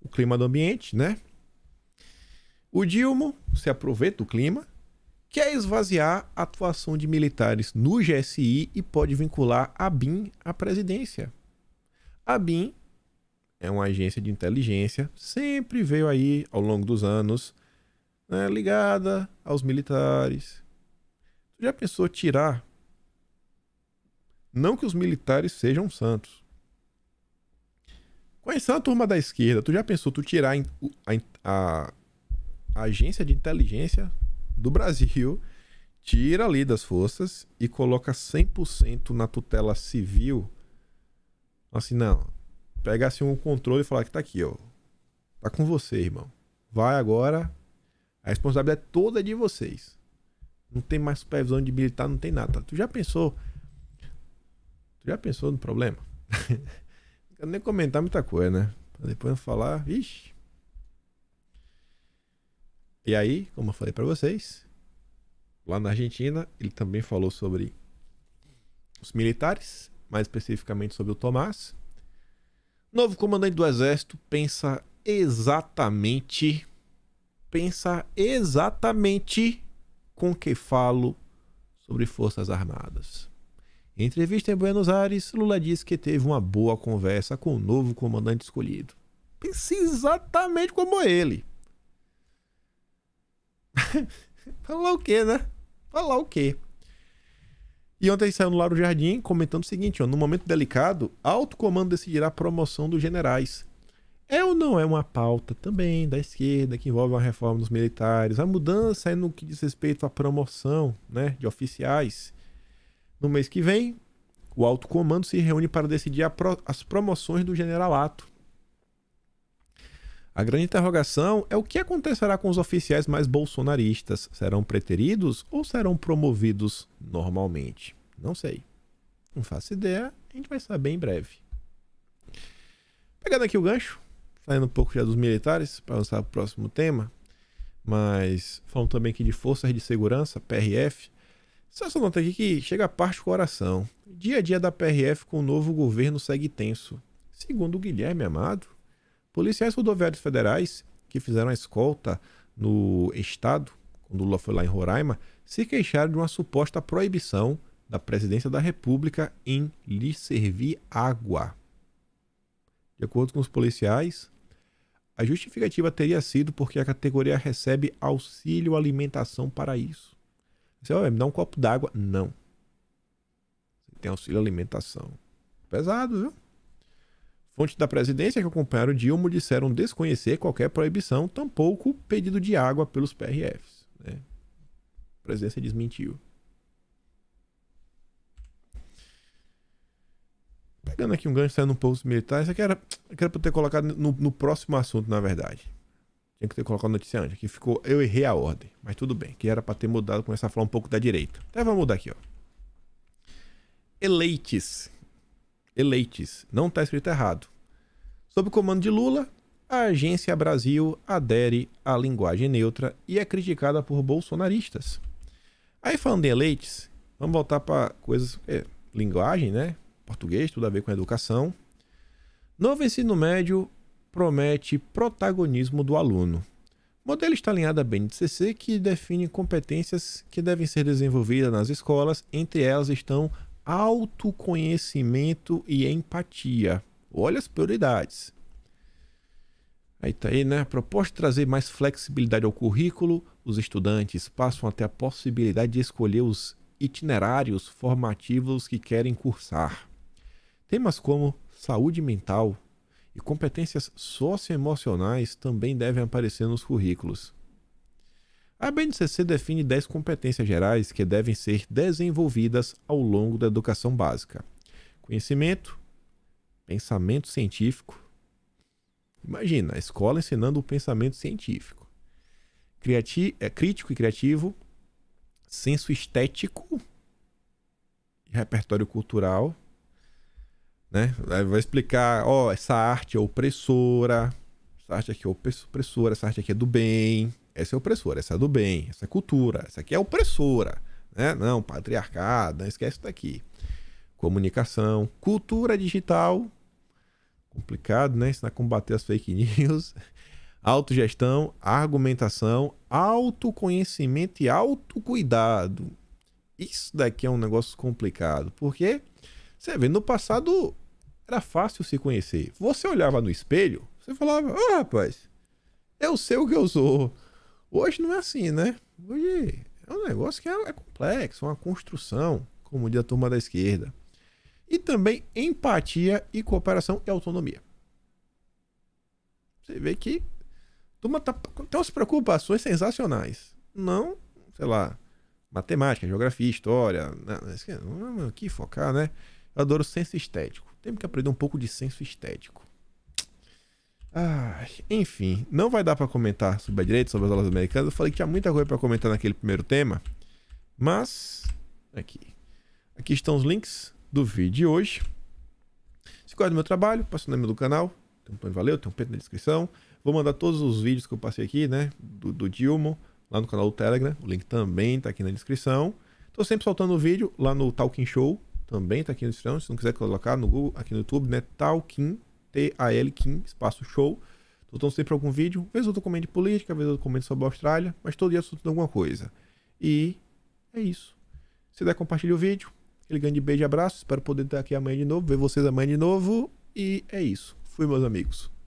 o clima do ambiente, né? O Dilma se aproveita do clima, quer esvaziar a atuação de militares no GSI e pode vincular a BIM à presidência. A BIM é uma agência de inteligência, sempre veio aí ao longo dos anos né, ligada aos militares, já pensou tirar? Não que os militares sejam santos. Conhecer a turma da esquerda, tu já pensou tu tirar a, a, a agência de inteligência do Brasil, tira ali das forças e coloca 100% na tutela civil? Assim, não. Pega assim um controle e falar que tá aqui, ó. Tá com você, irmão. Vai agora. A responsabilidade é toda é de vocês. Não tem mais supervisão de militar, não tem nada. Tá? Tu já pensou? Tu já pensou no problema? não quero nem comentar muita coisa, né? Pra depois não falar, ixi. E aí, como eu falei para vocês, lá na Argentina, ele também falou sobre os militares, mais especificamente sobre o Tomás. Novo comandante do exército pensa exatamente pensa exatamente com que falo sobre Forças Armadas. Em entrevista em Buenos Aires, Lula disse que teve uma boa conversa com o novo comandante escolhido. exatamente como ele. Falar o quê, né? Falar o quê? E ontem saiu no Laro Jardim comentando o seguinte: ó, no momento delicado, alto comando decidirá a promoção dos generais. É ou não é uma pauta também da esquerda que envolve a reforma dos militares? A mudança é no que diz respeito à promoção né, de oficiais. No mês que vem, o alto comando se reúne para decidir pro, as promoções do generalato. A grande interrogação é o que acontecerá com os oficiais mais bolsonaristas? Serão preteridos ou serão promovidos normalmente? Não sei. Não faço ideia, a gente vai saber em breve. Pegando aqui o gancho, saindo um pouco já dos militares para avançar para o próximo tema, mas falam também aqui de forças de segurança, PRF. Só essa nota aqui que chega a parte do coração. Dia a dia da PRF com o novo governo segue tenso. Segundo o Guilherme Amado, policiais rodoviários federais que fizeram a escolta no estado, quando Lula foi lá em Roraima, se queixaram de uma suposta proibição da presidência da República em lhe servir água. De acordo com os policiais, a justificativa teria sido porque a categoria recebe auxílio alimentação para isso. Você vai me dar um copo d'água? Não. Você tem auxílio alimentação. Pesado, viu? Fonte da presidência que acompanharam Dilma disseram desconhecer qualquer proibição, tampouco pedido de água pelos PRFs. Né? A presidência desmentiu. pegando aqui um gancho, saindo um pouco dos militares, isso aqui era, aqui era pra eu ter colocado no, no, próximo assunto, na verdade. Tinha que ter colocado notícia antes. Aqui ficou, eu errei a ordem, mas tudo bem, que era pra ter mudado, começar a falar um pouco da direita. Até vamos mudar aqui, ó. Eleites. Eleites. Não tá escrito errado. Sob o comando de Lula, a agência Brasil adere à linguagem neutra e é criticada por bolsonaristas. Aí falando em eleites, vamos voltar para coisas. É, linguagem, né? português, tudo a ver com educação. Novo ensino médio promete protagonismo do aluno. modelo está alinhado à BNCC, que define competências que devem ser desenvolvidas nas escolas. Entre elas estão autoconhecimento e empatia. Olha as prioridades. Aí tá aí, né? A proposta de é trazer mais flexibilidade ao currículo, os estudantes passam até a possibilidade de escolher os itinerários formativos que querem cursar. Temas como saúde mental e competências socioemocionais também devem aparecer nos currículos. A BNCC define 10 competências gerais que devem ser desenvolvidas ao longo da educação básica: conhecimento, pensamento científico. Imagina, a escola ensinando o pensamento científico. Criati é, crítico e criativo, senso estético e repertório cultural, né? Vai explicar, ó, oh, essa arte é opressora, essa arte aqui é opressora, essa arte aqui é do bem, essa é opressora, essa é do bem, essa é cultura, essa aqui é opressora, né? Não, patriarcado, não né? esquece daqui. Comunicação, cultura digital, complicado, né? Ensinar a combater as fake news, autogestão, argumentação, autoconhecimento e autocuidado. Isso daqui é um negócio complicado, porque você vê, no passado era fácil se conhecer. Você olhava no espelho, você falava: Ah, oh, rapaz, eu é sei o que eu sou. Hoje não é assim, né? Hoje é um negócio que é, é complexo, uma construção, como diz a turma da esquerda. E também empatia e cooperação e autonomia. Você vê que a turma tá, tem umas preocupações sensacionais. Não, sei lá, matemática, geografia, história. Não, focar, né? Eu adoro senso estético. Temos que aprender um pouco de senso estético. Ah, enfim, não vai dar para comentar sobre a direita, sobre as aulas americanas. Eu falei que tinha muita coisa para comentar naquele primeiro tema, mas aqui. Aqui estão os links do vídeo de hoje. Se gosta do meu trabalho, passa o nome do canal. Tem um plano valeu, tem um peito na descrição. Vou mandar todos os vídeos que eu passei aqui, né? Do, do Dilmo, lá no canal do Telegram. O link também tá aqui na descrição. Tô sempre soltando o vídeo lá no Talking Show, também está aqui no Instagram. Se não quiser colocar no Google, aqui no YouTube, né? Talkin, T-A-L Kim, espaço show. Soltando sempre algum vídeo. vezes eu comento de política, eu outro comento sobre a Austrália, mas todo dia é de alguma coisa. E é isso. Se der, compartilhe o vídeo. Aquele grande beijo e abraço. Espero poder estar aqui amanhã de novo, ver vocês amanhã de novo. E é isso. Fui, meus amigos.